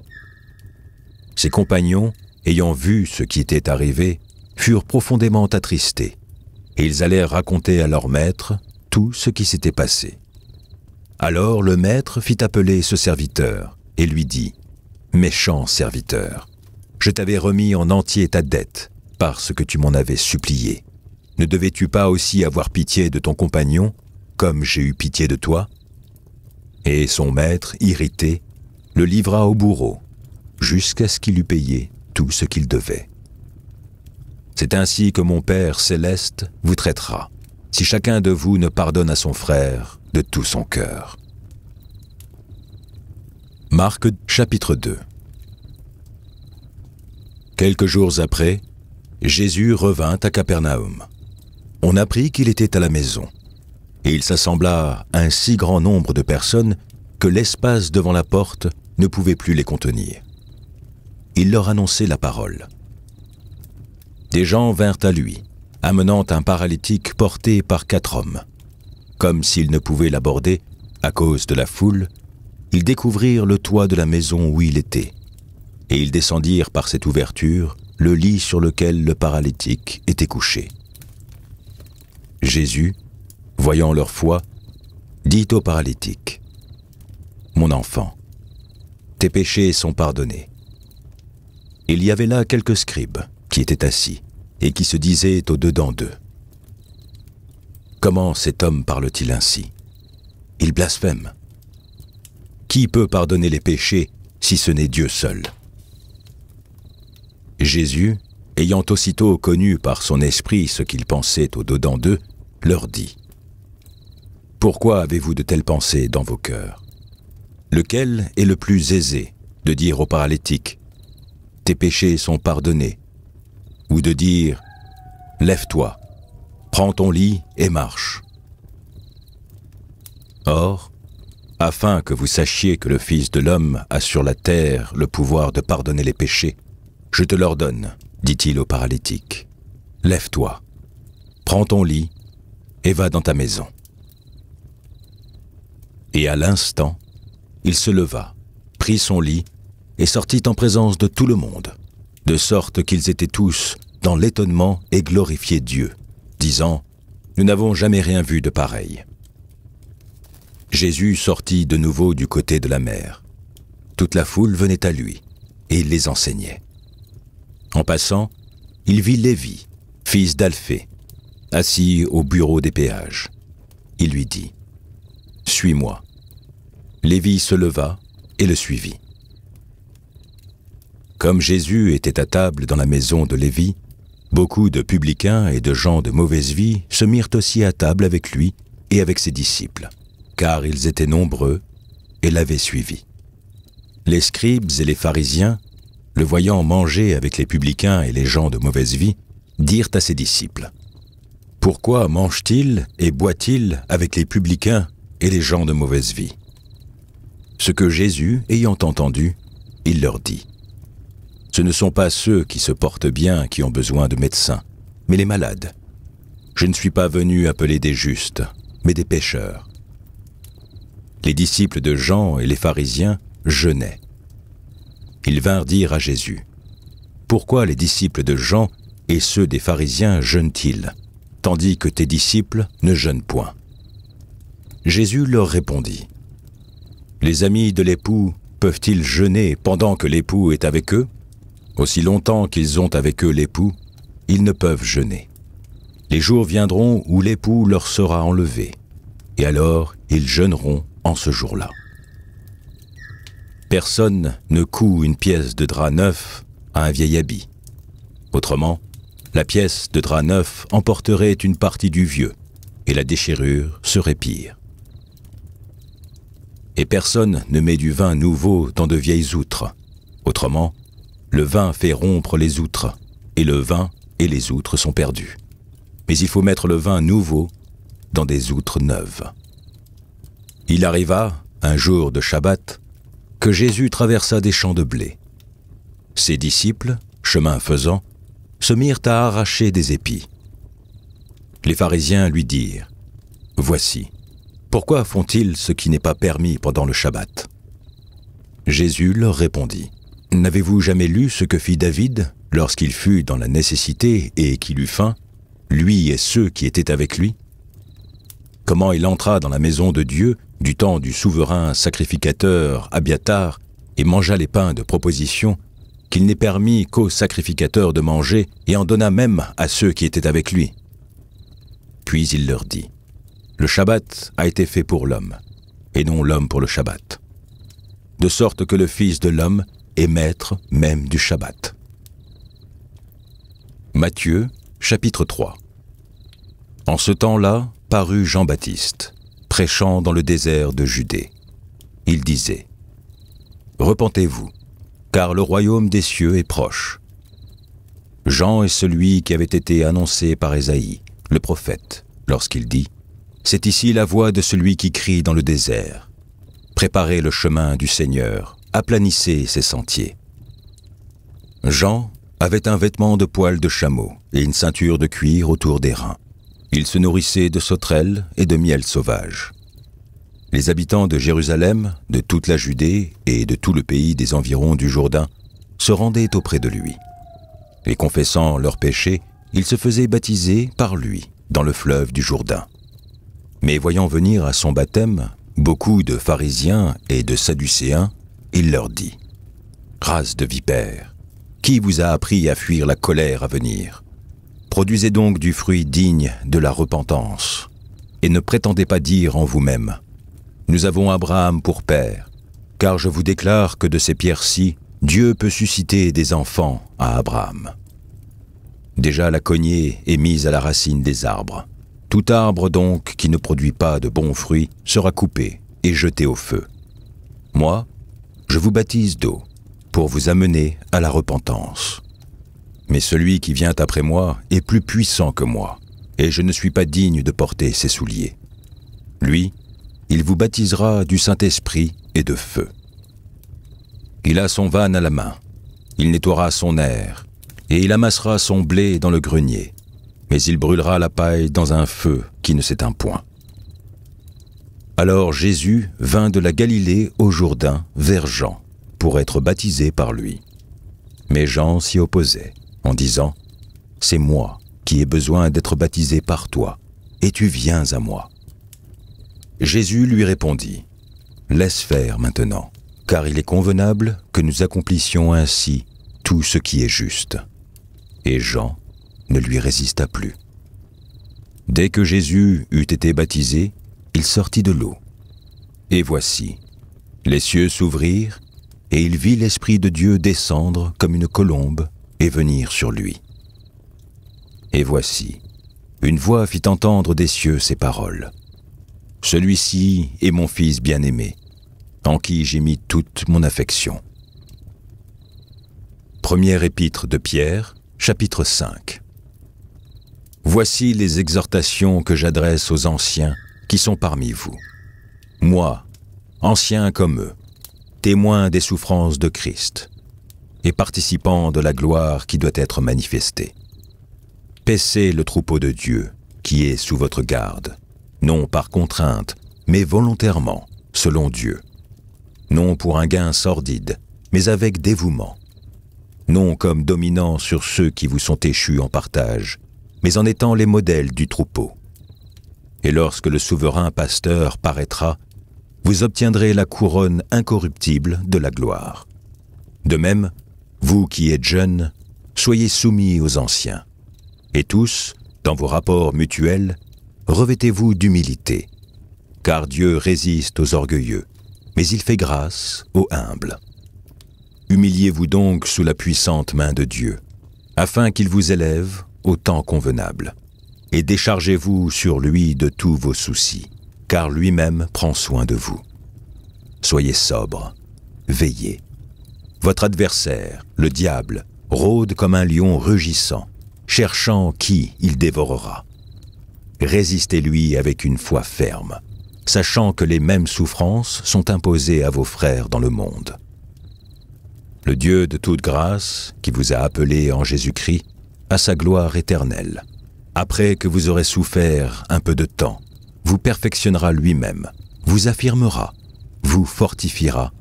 Speaker 1: Ses compagnons, ayant vu ce qui était arrivé, furent profondément attristés, et ils allèrent raconter à leur maître tout ce qui s'était passé. Alors le maître fit appeler ce serviteur, et lui dit, Méchant serviteur, je t'avais remis en entier ta dette, parce que tu m'en avais supplié. Ne devais-tu pas aussi avoir pitié de ton compagnon, comme j'ai eu pitié de toi Et son maître, irrité, le livra au bourreau, jusqu'à ce qu'il eût payé tout ce qu'il devait. C'est ainsi que mon Père céleste vous traitera, si chacun de vous ne pardonne à son frère de tout son cœur. Marc chapitre 2 Quelques jours après, Jésus revint à Capernaum on apprit qu'il était à la maison. Et il s'assembla un si grand nombre de personnes que l'espace devant la porte ne pouvait plus les contenir. Il leur annonçait la parole. Des gens vinrent à lui, amenant un paralytique porté par quatre hommes. Comme s'ils ne pouvaient l'aborder, à cause de la foule, ils découvrirent le toit de la maison où il était, et ils descendirent par cette ouverture le lit sur lequel le paralytique était couché. Jésus, voyant leur foi, dit au paralytique, Mon enfant, tes péchés sont pardonnés. Il y avait là quelques scribes qui étaient assis et qui se disaient au-dedans d'eux. Comment cet homme parle-t-il ainsi Il blasphème. Qui peut pardonner les péchés si ce n'est Dieu seul Jésus, ayant aussitôt connu par son esprit ce qu'il pensait au-dedans d'eux, leur dit Pourquoi avez-vous de telles pensées dans vos cœurs Lequel est le plus aisé de dire au paralytique Tes péchés sont pardonnés ou de dire Lève-toi, prends ton lit et marche. Or, afin que vous sachiez que le Fils de l'homme a sur la terre le pouvoir de pardonner les péchés, je te l'ordonne, dit-il au paralytique. Lève-toi, prends ton lit et va dans ta maison. Et à l'instant, il se leva, prit son lit et sortit en présence de tout le monde, de sorte qu'ils étaient tous dans l'étonnement et glorifiaient Dieu, disant, Nous n'avons jamais rien vu de pareil. Jésus sortit de nouveau du côté de la mer. Toute la foule venait à lui, et il les enseignait. En passant, il vit Lévi, fils d'Alphée, assis au bureau des péages. Il lui dit ⁇ Suis-moi ⁇ Lévi se leva et le suivit. Comme Jésus était à table dans la maison de Lévi, beaucoup de publicains et de gens de mauvaise vie se mirent aussi à table avec lui et avec ses disciples, car ils étaient nombreux et l'avaient suivi. Les scribes et les pharisiens, le voyant manger avec les publicains et les gens de mauvaise vie, dirent à ses disciples ⁇ pourquoi mange-t-il et boit-il avec les publicains et les gens de mauvaise vie Ce que Jésus, ayant entendu, il leur dit. Ce ne sont pas ceux qui se portent bien qui ont besoin de médecins, mais les malades. Je ne suis pas venu appeler des justes, mais des pécheurs. Les disciples de Jean et les pharisiens jeûnaient. Ils vinrent dire à Jésus, Pourquoi les disciples de Jean et ceux des pharisiens jeûnent-ils tandis que tes disciples ne jeûnent point. Jésus leur répondit, Les amis de l'époux peuvent-ils jeûner pendant que l'époux est avec eux Aussi longtemps qu'ils ont avec eux l'époux, ils ne peuvent jeûner. Les jours viendront où l'époux leur sera enlevé, et alors ils jeûneront en ce jour-là. Personne ne coud une pièce de drap neuf à un vieil habit. Autrement, la pièce de drap neuf emporterait une partie du vieux, et la déchirure serait pire. Et personne ne met du vin nouveau dans de vieilles outres. Autrement, le vin fait rompre les outres, et le vin et les outres sont perdus. Mais il faut mettre le vin nouveau dans des outres neuves. Il arriva, un jour de Shabbat, que Jésus traversa des champs de blé. Ses disciples, chemin faisant, se mirent à arracher des épis. Les pharisiens lui dirent Voici, pourquoi font-ils ce qui n'est pas permis pendant le Shabbat Jésus leur répondit N'avez-vous jamais lu ce que fit David lorsqu'il fut dans la nécessité et qu'il eut faim, lui et ceux qui étaient avec lui Comment il entra dans la maison de Dieu du temps du souverain sacrificateur Abiatar et mangea les pains de proposition qu'il n'est permis qu'aux sacrificateurs de manger, et en donna même à ceux qui étaient avec lui. Puis il leur dit, Le Shabbat a été fait pour l'homme, et non l'homme pour le Shabbat. De sorte que le Fils de l'homme est maître même du Shabbat. Matthieu chapitre 3 En ce temps-là parut Jean-Baptiste, prêchant dans le désert de Judée. Il disait, Repentez-vous car le royaume des cieux est proche. Jean est celui qui avait été annoncé par Ésaïe, le prophète, lorsqu'il dit ⁇ C'est ici la voix de celui qui crie dans le désert. Préparez le chemin du Seigneur, aplanissez ses sentiers. ⁇ Jean avait un vêtement de poil de chameau et une ceinture de cuir autour des reins. Il se nourrissait de sauterelles et de miel sauvage les habitants de Jérusalem, de toute la Judée et de tout le pays des environs du Jourdain se rendaient auprès de lui. Et confessant leurs péchés, ils se faisaient baptiser par lui dans le fleuve du Jourdain. Mais voyant venir à son baptême beaucoup de pharisiens et de sadducéens, il leur dit Race de vipères, qui vous a appris à fuir la colère à venir Produisez donc du fruit digne de la repentance, et ne prétendez pas dire en vous-même nous avons Abraham pour père, car je vous déclare que de ces pierres-ci, Dieu peut susciter des enfants à Abraham. Déjà la cognée est mise à la racine des arbres. Tout arbre donc qui ne produit pas de bons fruits sera coupé et jeté au feu. Moi, je vous baptise d'eau pour vous amener à la repentance. Mais celui qui vient après moi est plus puissant que moi, et je ne suis pas digne de porter ses souliers. Lui, il vous baptisera du Saint-Esprit et de feu. Il a son van à la main, il nettoiera son air, et il amassera son blé dans le grenier, mais il brûlera la paille dans un feu qui ne s'éteint point. Alors Jésus vint de la Galilée au Jourdain vers Jean pour être baptisé par lui. Mais Jean s'y opposait en disant, C'est moi qui ai besoin d'être baptisé par toi, et tu viens à moi. Jésus lui répondit, Laisse faire maintenant, car il est convenable que nous accomplissions ainsi tout ce qui est juste. Et Jean ne lui résista plus. Dès que Jésus eut été baptisé, il sortit de l'eau. Et voici, les cieux s'ouvrirent, et il vit l'Esprit de Dieu descendre comme une colombe et venir sur lui. Et voici, une voix fit entendre des cieux ces paroles. Celui-ci est mon fils bien-aimé, en qui j'ai mis toute mon affection. Premier épître de Pierre, chapitre 5. Voici les exhortations que j'adresse aux anciens qui sont parmi vous. Moi, ancien comme eux, témoin des souffrances de Christ et participant de la gloire qui doit être manifestée. Paissez le troupeau de Dieu qui est sous votre garde, non par contrainte, mais volontairement, selon Dieu. Non pour un gain sordide, mais avec dévouement. Non comme dominant sur ceux qui vous sont échus en partage, mais en étant les modèles du troupeau. Et lorsque le souverain pasteur paraîtra, vous obtiendrez la couronne incorruptible de la gloire. De même, vous qui êtes jeunes, soyez soumis aux anciens. Et tous, dans vos rapports mutuels, revêtez-vous d'humilité, car Dieu résiste aux orgueilleux, mais il fait grâce aux humbles. Humiliez-vous donc sous la puissante main de Dieu, afin qu'il vous élève au temps convenable, et déchargez-vous sur lui de tous vos soucis, car lui-même prend soin de vous. Soyez sobre, veillez. Votre adversaire, le diable, rôde comme un lion rugissant, cherchant qui il dévorera résistez-lui avec une foi ferme, sachant que les mêmes souffrances sont imposées à vos frères dans le monde. Le Dieu de toute grâce, qui vous a appelé en Jésus-Christ, à sa gloire éternelle, après que vous aurez souffert un peu de temps, vous perfectionnera lui-même, vous affirmera, vous fortifiera,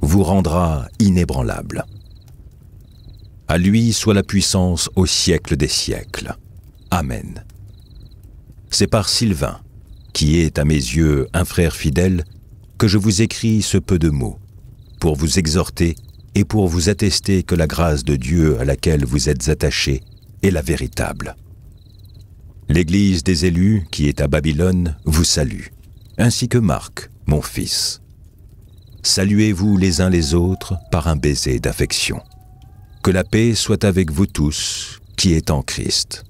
Speaker 1: vous rendra inébranlable. À lui soit la puissance au siècle des siècles. Amen c'est par Sylvain, qui est à mes yeux un frère fidèle, que je vous écris ce peu de mots, pour vous exhorter et pour vous attester que la grâce de Dieu à laquelle vous êtes attachés est la véritable. L'Église des élus qui est à Babylone vous salue, ainsi que Marc, mon fils. Saluez-vous les uns les autres par un baiser d'affection. Que la paix soit avec vous tous qui est en Christ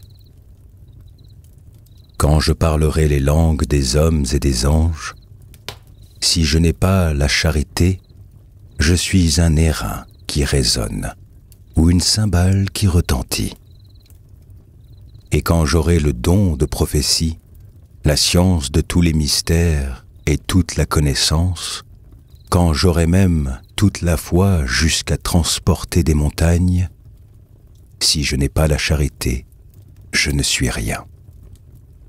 Speaker 1: quand je parlerai les langues des hommes et des anges, si je n'ai pas la charité, je suis un airain qui résonne ou une cymbale qui retentit. Et quand j'aurai le don de prophétie, la science de tous les mystères et toute la connaissance, quand j'aurai même toute la foi jusqu'à transporter des montagnes, si je n'ai pas la charité, je ne suis rien.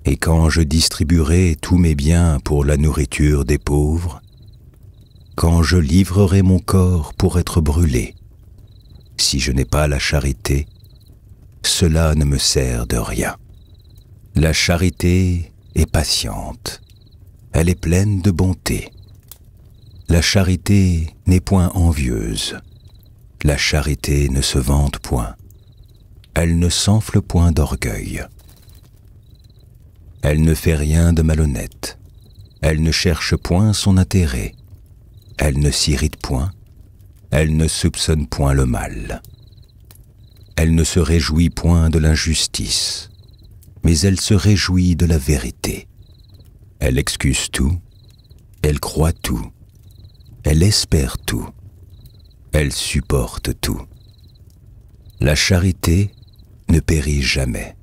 Speaker 1: Et quand je distribuerai tous mes biens pour la nourriture des pauvres, quand je livrerai mon corps pour être brûlé, si je n'ai pas la charité, cela ne me sert de rien. La charité est patiente, elle est pleine de bonté. La charité n'est point envieuse, la charité ne se vante point, elle ne s'enfle point d'orgueil. Elle ne fait rien de malhonnête. Elle ne cherche point son intérêt. Elle ne s'irrite point. Elle ne soupçonne point le mal. Elle ne se réjouit point de l'injustice, mais elle se réjouit de la vérité. Elle excuse tout. Elle croit tout. Elle espère tout. Elle supporte tout. La charité ne périt jamais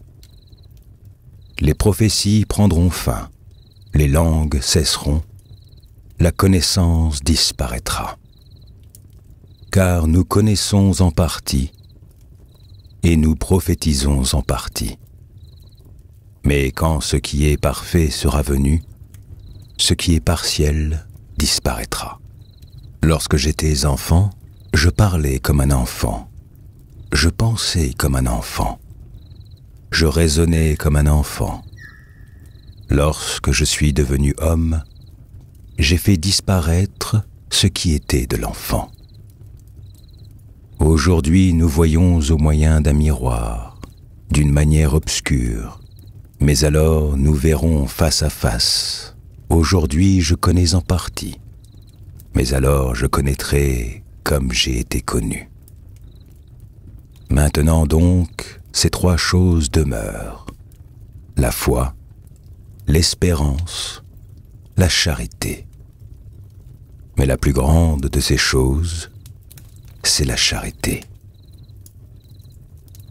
Speaker 1: les prophéties prendront fin, les langues cesseront, la connaissance disparaîtra. Car nous connaissons en partie et nous prophétisons en partie. Mais quand ce qui est parfait sera venu, ce qui est partiel disparaîtra. Lorsque j'étais enfant, je parlais comme un enfant, je pensais comme un enfant je raisonnais comme un enfant. Lorsque je suis devenu homme, j'ai fait disparaître ce qui était de l'enfant. Aujourd'hui, nous voyons au moyen d'un miroir, d'une manière obscure, mais alors nous verrons face à face. Aujourd'hui, je connais en partie, mais alors je connaîtrai comme j'ai été connu. Maintenant donc, ces trois choses demeurent, la foi, l'espérance, la charité. Mais la plus grande de ces choses, c'est la charité.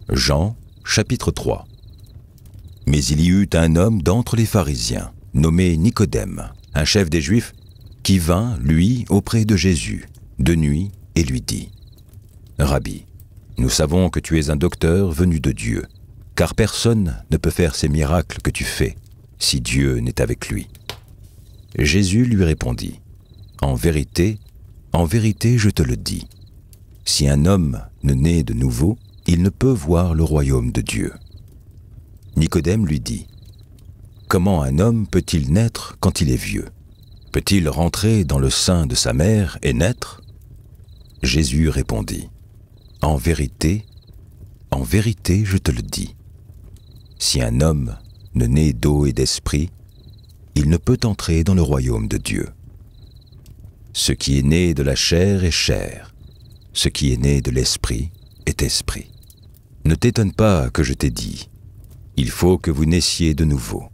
Speaker 1: Jean chapitre 3 Mais il y eut un homme d'entre les pharisiens, nommé Nicodème, un chef des Juifs, qui vint, lui, auprès de Jésus, de nuit, et lui dit, Rabbi, nous savons que tu es un docteur venu de Dieu, car personne ne peut faire ces miracles que tu fais si Dieu n'est avec lui. Jésus lui répondit, En vérité, en vérité je te le dis, si un homme ne naît de nouveau, il ne peut voir le royaume de Dieu. Nicodème lui dit, Comment un homme peut-il naître quand il est vieux Peut-il rentrer dans le sein de sa mère et naître Jésus répondit, en vérité, en vérité, je te le dis, si un homme ne naît d'eau et d'esprit, il ne peut entrer dans le royaume de Dieu. Ce qui est né de la chair est chair, ce qui est né de l'esprit est esprit. Ne t'étonne pas que je t'ai dit, il faut que vous naissiez de nouveau.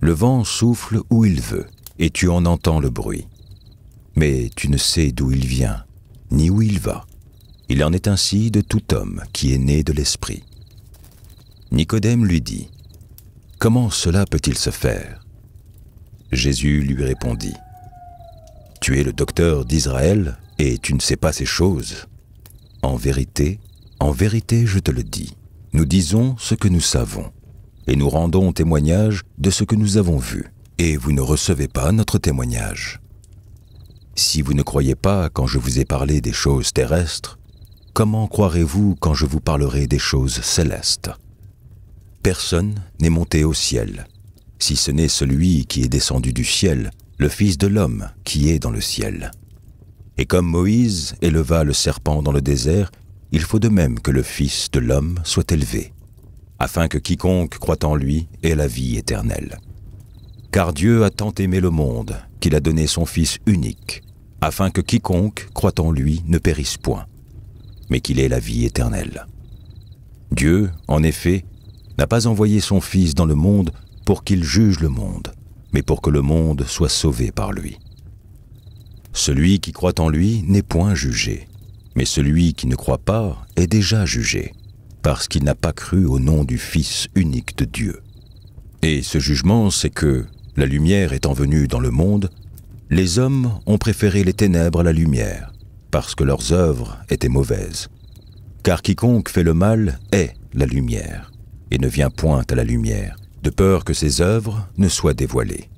Speaker 1: Le vent souffle où il veut, et tu en entends le bruit. Mais tu ne sais d'où il vient, ni où il va. Il en est ainsi de tout homme qui est né de l'Esprit. Nicodème lui dit, Comment cela peut-il se faire Jésus lui répondit, Tu es le docteur d'Israël et tu ne sais pas ces choses. En vérité, en vérité je te le dis, nous disons ce que nous savons, et nous rendons témoignage de ce que nous avons vu, et vous ne recevez pas notre témoignage. Si vous ne croyez pas quand je vous ai parlé des choses terrestres, Comment croirez-vous quand je vous parlerai des choses célestes Personne n'est monté au ciel, si ce n'est celui qui est descendu du ciel, le Fils de l'homme qui est dans le ciel. Et comme Moïse éleva le serpent dans le désert, il faut de même que le Fils de l'homme soit élevé, afin que quiconque croit en lui ait la vie éternelle. Car Dieu a tant aimé le monde qu'il a donné son Fils unique, afin que quiconque croit en lui ne périsse point, mais qu'il ait la vie éternelle. Dieu, en effet, n'a pas envoyé son Fils dans le monde pour qu'il juge le monde, mais pour que le monde soit sauvé par lui. Celui qui croit en lui n'est point jugé, mais celui qui ne croit pas est déjà jugé, parce qu'il n'a pas cru au nom du Fils unique de Dieu. Et ce jugement, c'est que, la lumière étant venue dans le monde, les hommes ont préféré les ténèbres à la lumière, parce que leurs œuvres étaient mauvaises. Car quiconque fait le mal est la lumière, et ne vient point à la lumière, de peur que ses œuvres ne soient dévoilées.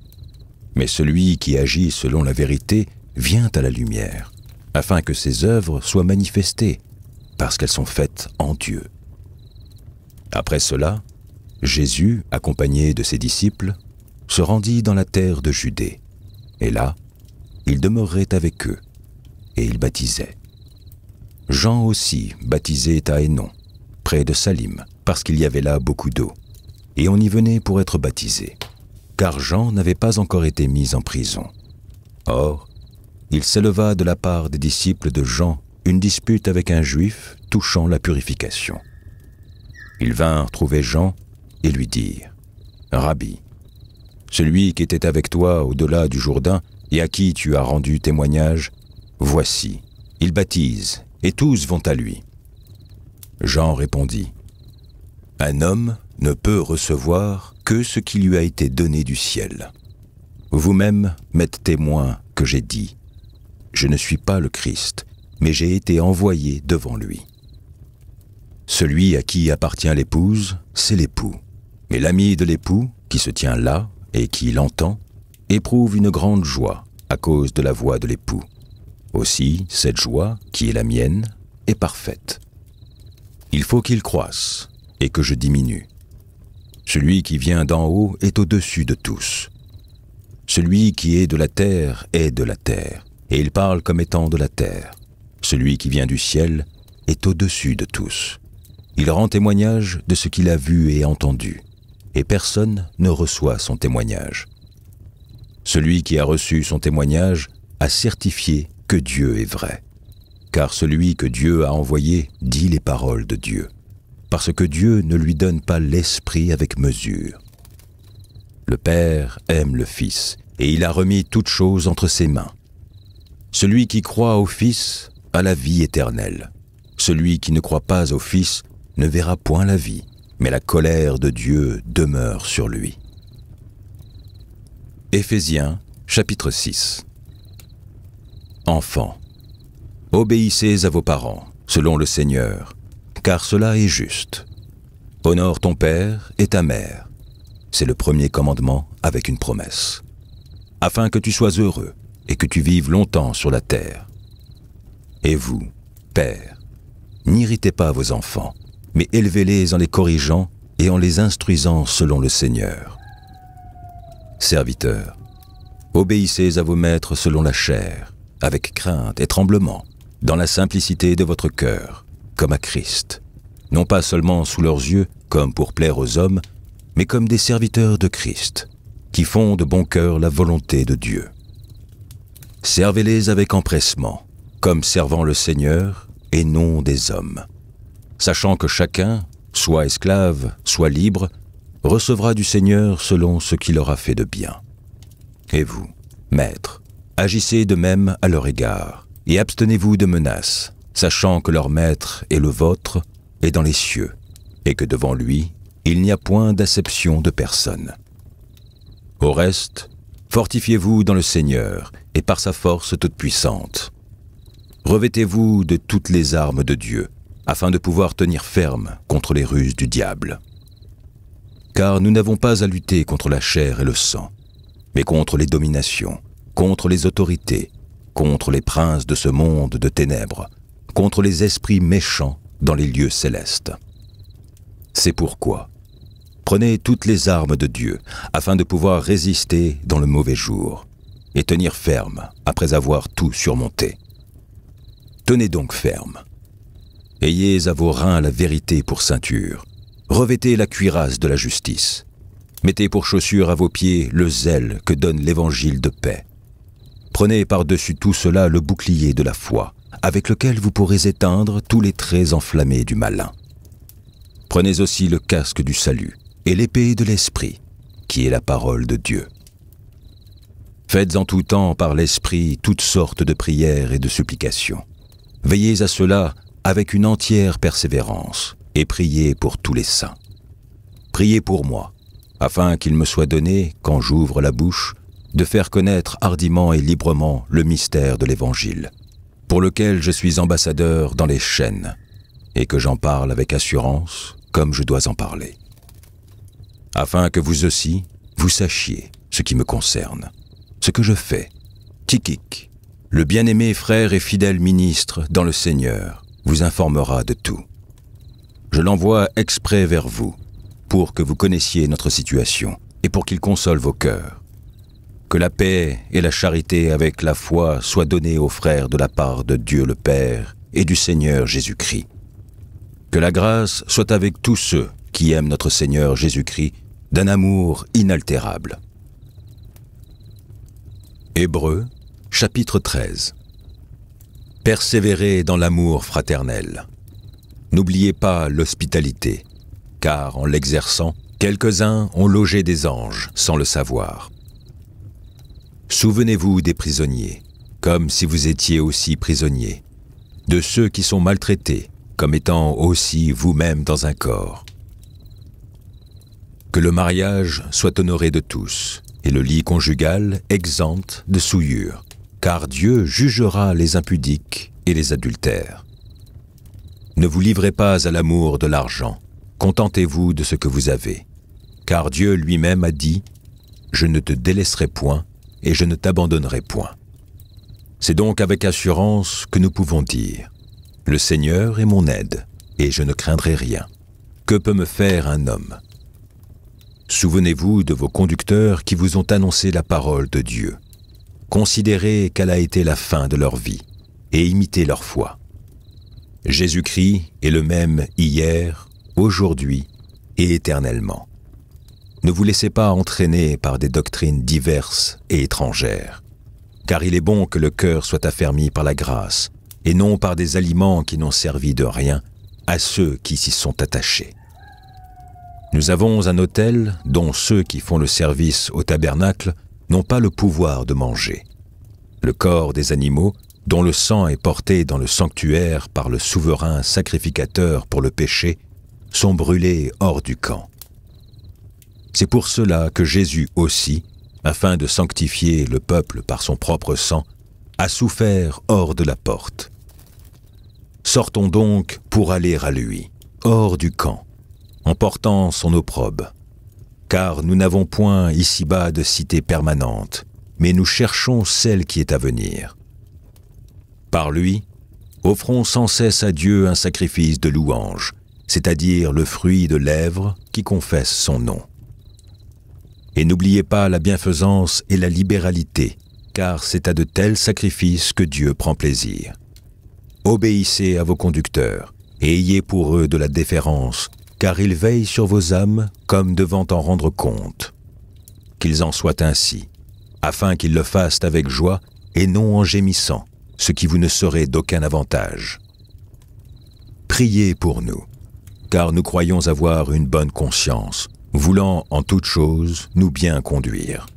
Speaker 1: Mais celui qui agit selon la vérité vient à la lumière, afin que ses œuvres soient manifestées, parce qu'elles sont faites en Dieu. Après cela, Jésus, accompagné de ses disciples, se rendit dans la terre de Judée, et là, il demeurait avec eux et il baptisait. Jean aussi baptisait à Hénon, près de Salim, parce qu'il y avait là beaucoup d'eau, et on y venait pour être baptisé, car Jean n'avait pas encore été mis en prison. Or, il s'éleva de la part des disciples de Jean une dispute avec un juif touchant la purification. Ils vinrent trouver Jean et lui dirent Rabbi, celui qui était avec toi au-delà du Jourdain et à qui tu as rendu témoignage, Voici, il baptise, et tous vont à lui. Jean répondit, Un homme ne peut recevoir que ce qui lui a été donné du ciel. Vous-même m'êtes témoin que j'ai dit, Je ne suis pas le Christ, mais j'ai été envoyé devant lui. Celui à qui appartient l'épouse, c'est l'époux. Mais l'ami de l'époux, qui se tient là et qui l'entend, éprouve une grande joie à cause de la voix de l'époux. Aussi, cette joie, qui est la mienne, est parfaite. Il faut qu'il croisse et que je diminue. Celui qui vient d'en haut est au-dessus de tous. Celui qui est de la terre est de la terre, et il parle comme étant de la terre. Celui qui vient du ciel est au-dessus de tous. Il rend témoignage de ce qu'il a vu et entendu, et personne ne reçoit son témoignage. Celui qui a reçu son témoignage a certifié que Dieu est vrai. Car celui que Dieu a envoyé dit les paroles de Dieu, parce que Dieu ne lui donne pas l'esprit avec mesure. Le Père aime le Fils, et il a remis toutes choses entre ses mains. Celui qui croit au Fils a la vie éternelle. Celui qui ne croit pas au Fils ne verra point la vie, mais la colère de Dieu demeure sur lui. Éphésiens chapitre 6 Enfants, obéissez à vos parents, selon le Seigneur, car cela est juste. Honore ton père et ta mère. C'est le premier commandement avec une promesse. Afin que tu sois heureux et que tu vives longtemps sur la terre. Et vous, pères, n'irritez pas vos enfants, mais élevez-les en les corrigeant et en les instruisant selon le Seigneur. Serviteurs, obéissez à vos maîtres selon la chair, avec crainte et tremblement, dans la simplicité de votre cœur, comme à Christ, non pas seulement sous leurs yeux, comme pour plaire aux hommes, mais comme des serviteurs de Christ, qui font de bon cœur la volonté de Dieu. Servez-les avec empressement, comme servant le Seigneur et non des hommes, sachant que chacun, soit esclave, soit libre, recevra du Seigneur selon ce qu'il aura fait de bien. Et vous, maître, Agissez de même à leur égard, et abstenez-vous de menaces, sachant que leur maître et le vôtre est dans les cieux, et que devant lui, il n'y a point d'acception de personne. Au reste, fortifiez-vous dans le Seigneur et par sa force toute-puissante. Revêtez-vous de toutes les armes de Dieu, afin de pouvoir tenir ferme contre les ruses du diable. Car nous n'avons pas à lutter contre la chair et le sang, mais contre les dominations, contre les autorités, contre les princes de ce monde de ténèbres, contre les esprits méchants dans les lieux célestes. C'est pourquoi, prenez toutes les armes de Dieu afin de pouvoir résister dans le mauvais jour et tenir ferme après avoir tout surmonté. Tenez donc ferme. Ayez à vos reins la vérité pour ceinture. Revêtez la cuirasse de la justice. Mettez pour chaussure à vos pieds le zèle que donne l'évangile de paix. Prenez par-dessus tout cela le bouclier de la foi, avec lequel vous pourrez éteindre tous les traits enflammés du malin. Prenez aussi le casque du salut et l'épée de l'Esprit, qui est la parole de Dieu. Faites en tout temps par l'Esprit toutes sortes de prières et de supplications. Veillez à cela avec une entière persévérance et priez pour tous les saints. Priez pour moi, afin qu'il me soit donné, quand j'ouvre la bouche, de faire connaître hardiment et librement le mystère de l'Évangile, pour lequel je suis ambassadeur dans les chaînes, et que j'en parle avec assurance comme je dois en parler, afin que vous aussi, vous sachiez ce qui me concerne, ce que je fais. Tikik, le bien-aimé frère et fidèle ministre dans le Seigneur, vous informera de tout. Je l'envoie exprès vers vous, pour que vous connaissiez notre situation et pour qu'il console vos cœurs que la paix et la charité avec la foi soient données aux frères de la part de Dieu le Père et du Seigneur Jésus-Christ. Que la grâce soit avec tous ceux qui aiment notre Seigneur Jésus-Christ d'un amour inaltérable. Hébreu, chapitre 13 Persévérez dans l'amour fraternel. N'oubliez pas l'hospitalité, car en l'exerçant, quelques-uns ont logé des anges sans le savoir. Souvenez-vous des prisonniers, comme si vous étiez aussi prisonniers, de ceux qui sont maltraités, comme étant aussi vous-même dans un corps. Que le mariage soit honoré de tous, et le lit conjugal exempte de souillure, car Dieu jugera les impudiques et les adultères. Ne vous livrez pas à l'amour de l'argent, contentez-vous de ce que vous avez, car Dieu lui-même a dit, Je ne te délaisserai point, et je ne t'abandonnerai point. C'est donc avec assurance que nous pouvons dire, Le Seigneur est mon aide, et je ne craindrai rien. Que peut me faire un homme Souvenez-vous de vos conducteurs qui vous ont annoncé la parole de Dieu. Considérez quelle a été la fin de leur vie, et imitez leur foi. Jésus-Christ est le même hier, aujourd'hui et éternellement. Ne vous laissez pas entraîner par des doctrines diverses et étrangères, car il est bon que le cœur soit affermi par la grâce, et non par des aliments qui n'ont servi de rien à ceux qui s'y sont attachés. Nous avons un autel dont ceux qui font le service au tabernacle n'ont pas le pouvoir de manger. Le corps des animaux, dont le sang est porté dans le sanctuaire par le souverain sacrificateur pour le péché, sont brûlés hors du camp. C'est pour cela que Jésus aussi, afin de sanctifier le peuple par son propre sang, a souffert hors de la porte. Sortons donc pour aller à lui, hors du camp, en portant son opprobe. Car nous n'avons point ici-bas de cité permanente, mais nous cherchons celle qui est à venir. Par lui, offrons sans cesse à Dieu un sacrifice de louange, c'est-à-dire le fruit de lèvres qui confesse son nom. Et n'oubliez pas la bienfaisance et la libéralité, car c'est à de tels sacrifices que Dieu prend plaisir. Obéissez à vos conducteurs, et ayez pour eux de la déférence, car ils veillent sur vos âmes comme devant en rendre compte. Qu'ils en soient ainsi, afin qu'ils le fassent avec joie et non en gémissant, ce qui vous ne serait d'aucun avantage. Priez pour nous, car nous croyons avoir une bonne conscience, voulant en toute chose nous bien conduire.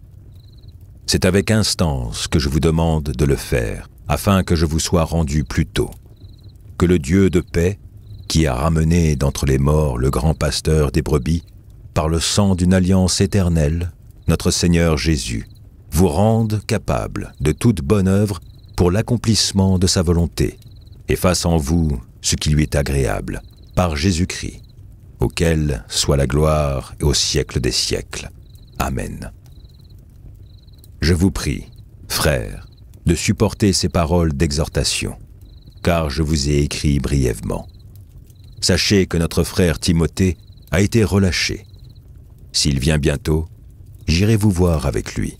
Speaker 1: C'est avec instance que je vous demande de le faire, afin que je vous sois rendu plus tôt. Que le Dieu de paix, qui a ramené d'entre les morts le grand pasteur des brebis, par le sang d'une alliance éternelle, notre Seigneur Jésus, vous rende capable de toute bonne œuvre pour l'accomplissement de sa volonté, et fasse en vous ce qui lui est agréable, par Jésus-Christ, auquel soit la gloire et au siècle des siècles. Amen. Je vous prie, frères, de supporter ces paroles d'exhortation, car je vous ai écrit brièvement. Sachez que notre frère Timothée a été relâché. S'il vient bientôt, j'irai vous voir avec lui.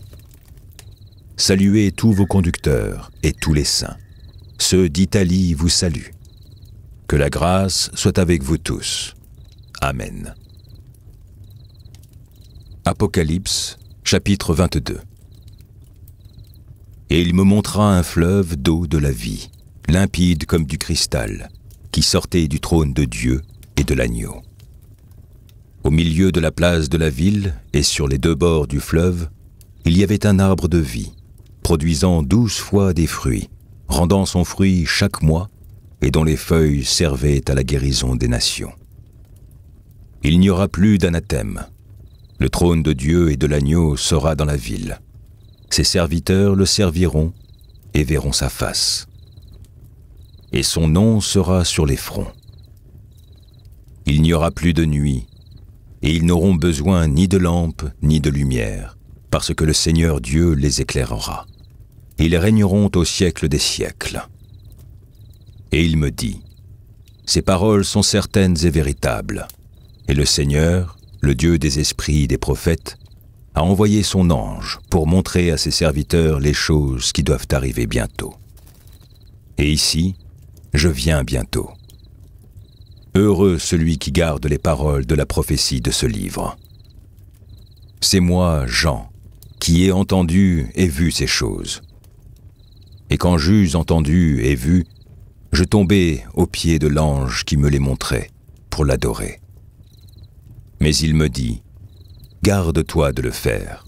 Speaker 1: Saluez tous vos conducteurs et tous les saints. Ceux d'Italie vous saluent. Que la grâce soit avec vous tous. Amen. Apocalypse chapitre 22 Et il me montra un fleuve d'eau de la vie, limpide comme du cristal, qui sortait du trône de Dieu et de l'agneau. Au milieu de la place de la ville et sur les deux bords du fleuve, il y avait un arbre de vie, produisant douze fois des fruits, rendant son fruit chaque mois, et dont les feuilles servaient à la guérison des nations. Il n'y aura plus d'anathème. Le trône de Dieu et de l'agneau sera dans la ville. Ses serviteurs le serviront et verront sa face. Et son nom sera sur les fronts. Il n'y aura plus de nuit, et ils n'auront besoin ni de lampe ni de lumière, parce que le Seigneur Dieu les éclairera. Ils régneront au siècle des siècles. Et il me dit, Ces paroles sont certaines et véritables. Et le Seigneur, le Dieu des esprits et des prophètes, a envoyé son ange pour montrer à ses serviteurs les choses qui doivent arriver bientôt. Et ici, je viens bientôt. Heureux celui qui garde les paroles de la prophétie de ce livre. C'est moi, Jean, qui ai entendu et vu ces choses. Et quand j'eus entendu et vu, je tombai aux pieds de l'ange qui me les montrait pour l'adorer. Mais il me dit, Garde-toi de le faire.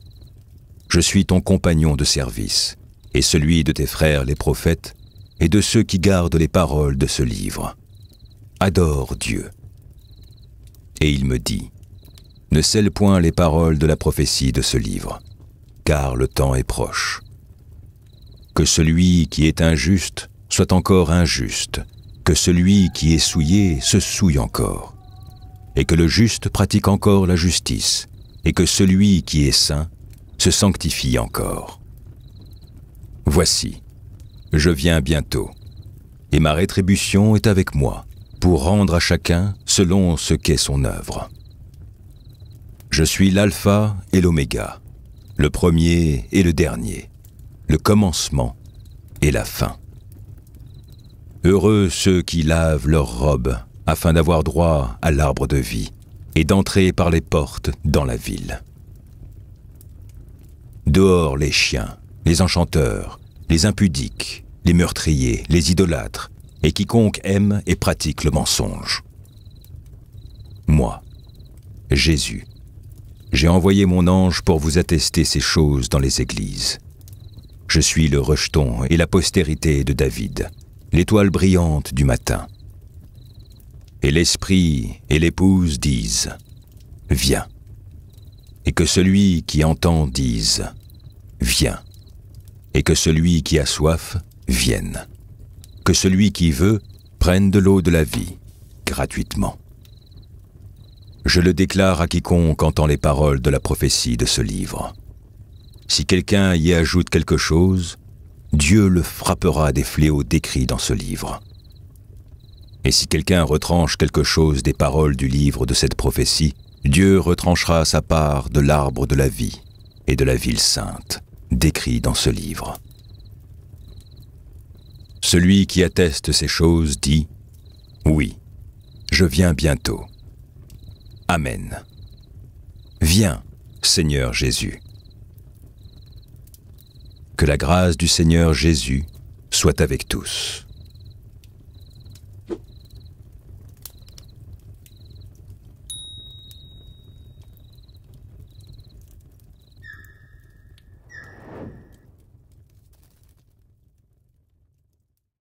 Speaker 1: Je suis ton compagnon de service, et celui de tes frères les prophètes, et de ceux qui gardent les paroles de ce livre. Adore Dieu. Et il me dit, Ne scelle point les paroles de la prophétie de ce livre, car le temps est proche. Que celui qui est injuste soit encore injuste, que celui qui est souillé se souille encore et que le juste pratique encore la justice, et que celui qui est saint se sanctifie encore. Voici, je viens bientôt, et ma rétribution est avec moi, pour rendre à chacun selon ce qu'est son œuvre. Je suis l'alpha et l'oméga, le premier et le dernier, le commencement et la fin. Heureux ceux qui lavent leurs robes afin d'avoir droit à l'arbre de vie et d'entrer par les portes dans la ville. Dehors les chiens, les enchanteurs, les impudiques, les meurtriers, les idolâtres, et quiconque aime et pratique le mensonge. Moi, Jésus, j'ai envoyé mon ange pour vous attester ces choses dans les églises. Je suis le rejeton et la postérité de David, l'étoile brillante du matin et l'esprit et l'épouse disent ⁇ Viens ⁇ et que celui qui entend dise ⁇ Viens ⁇ et que celui qui a soif vienne, que celui qui veut prenne de l'eau de la vie gratuitement. Je le déclare à quiconque entend les paroles de la prophétie de ce livre. Si quelqu'un y ajoute quelque chose, Dieu le frappera des fléaux décrits dans ce livre. Et si quelqu'un retranche quelque chose des paroles du livre de cette prophétie, Dieu retranchera sa part de l'arbre de la vie et de la ville sainte, décrit dans ce livre. Celui qui atteste ces choses dit ⁇ Oui, je viens bientôt. Amen. Viens, Seigneur Jésus. Que la grâce du Seigneur Jésus soit avec tous.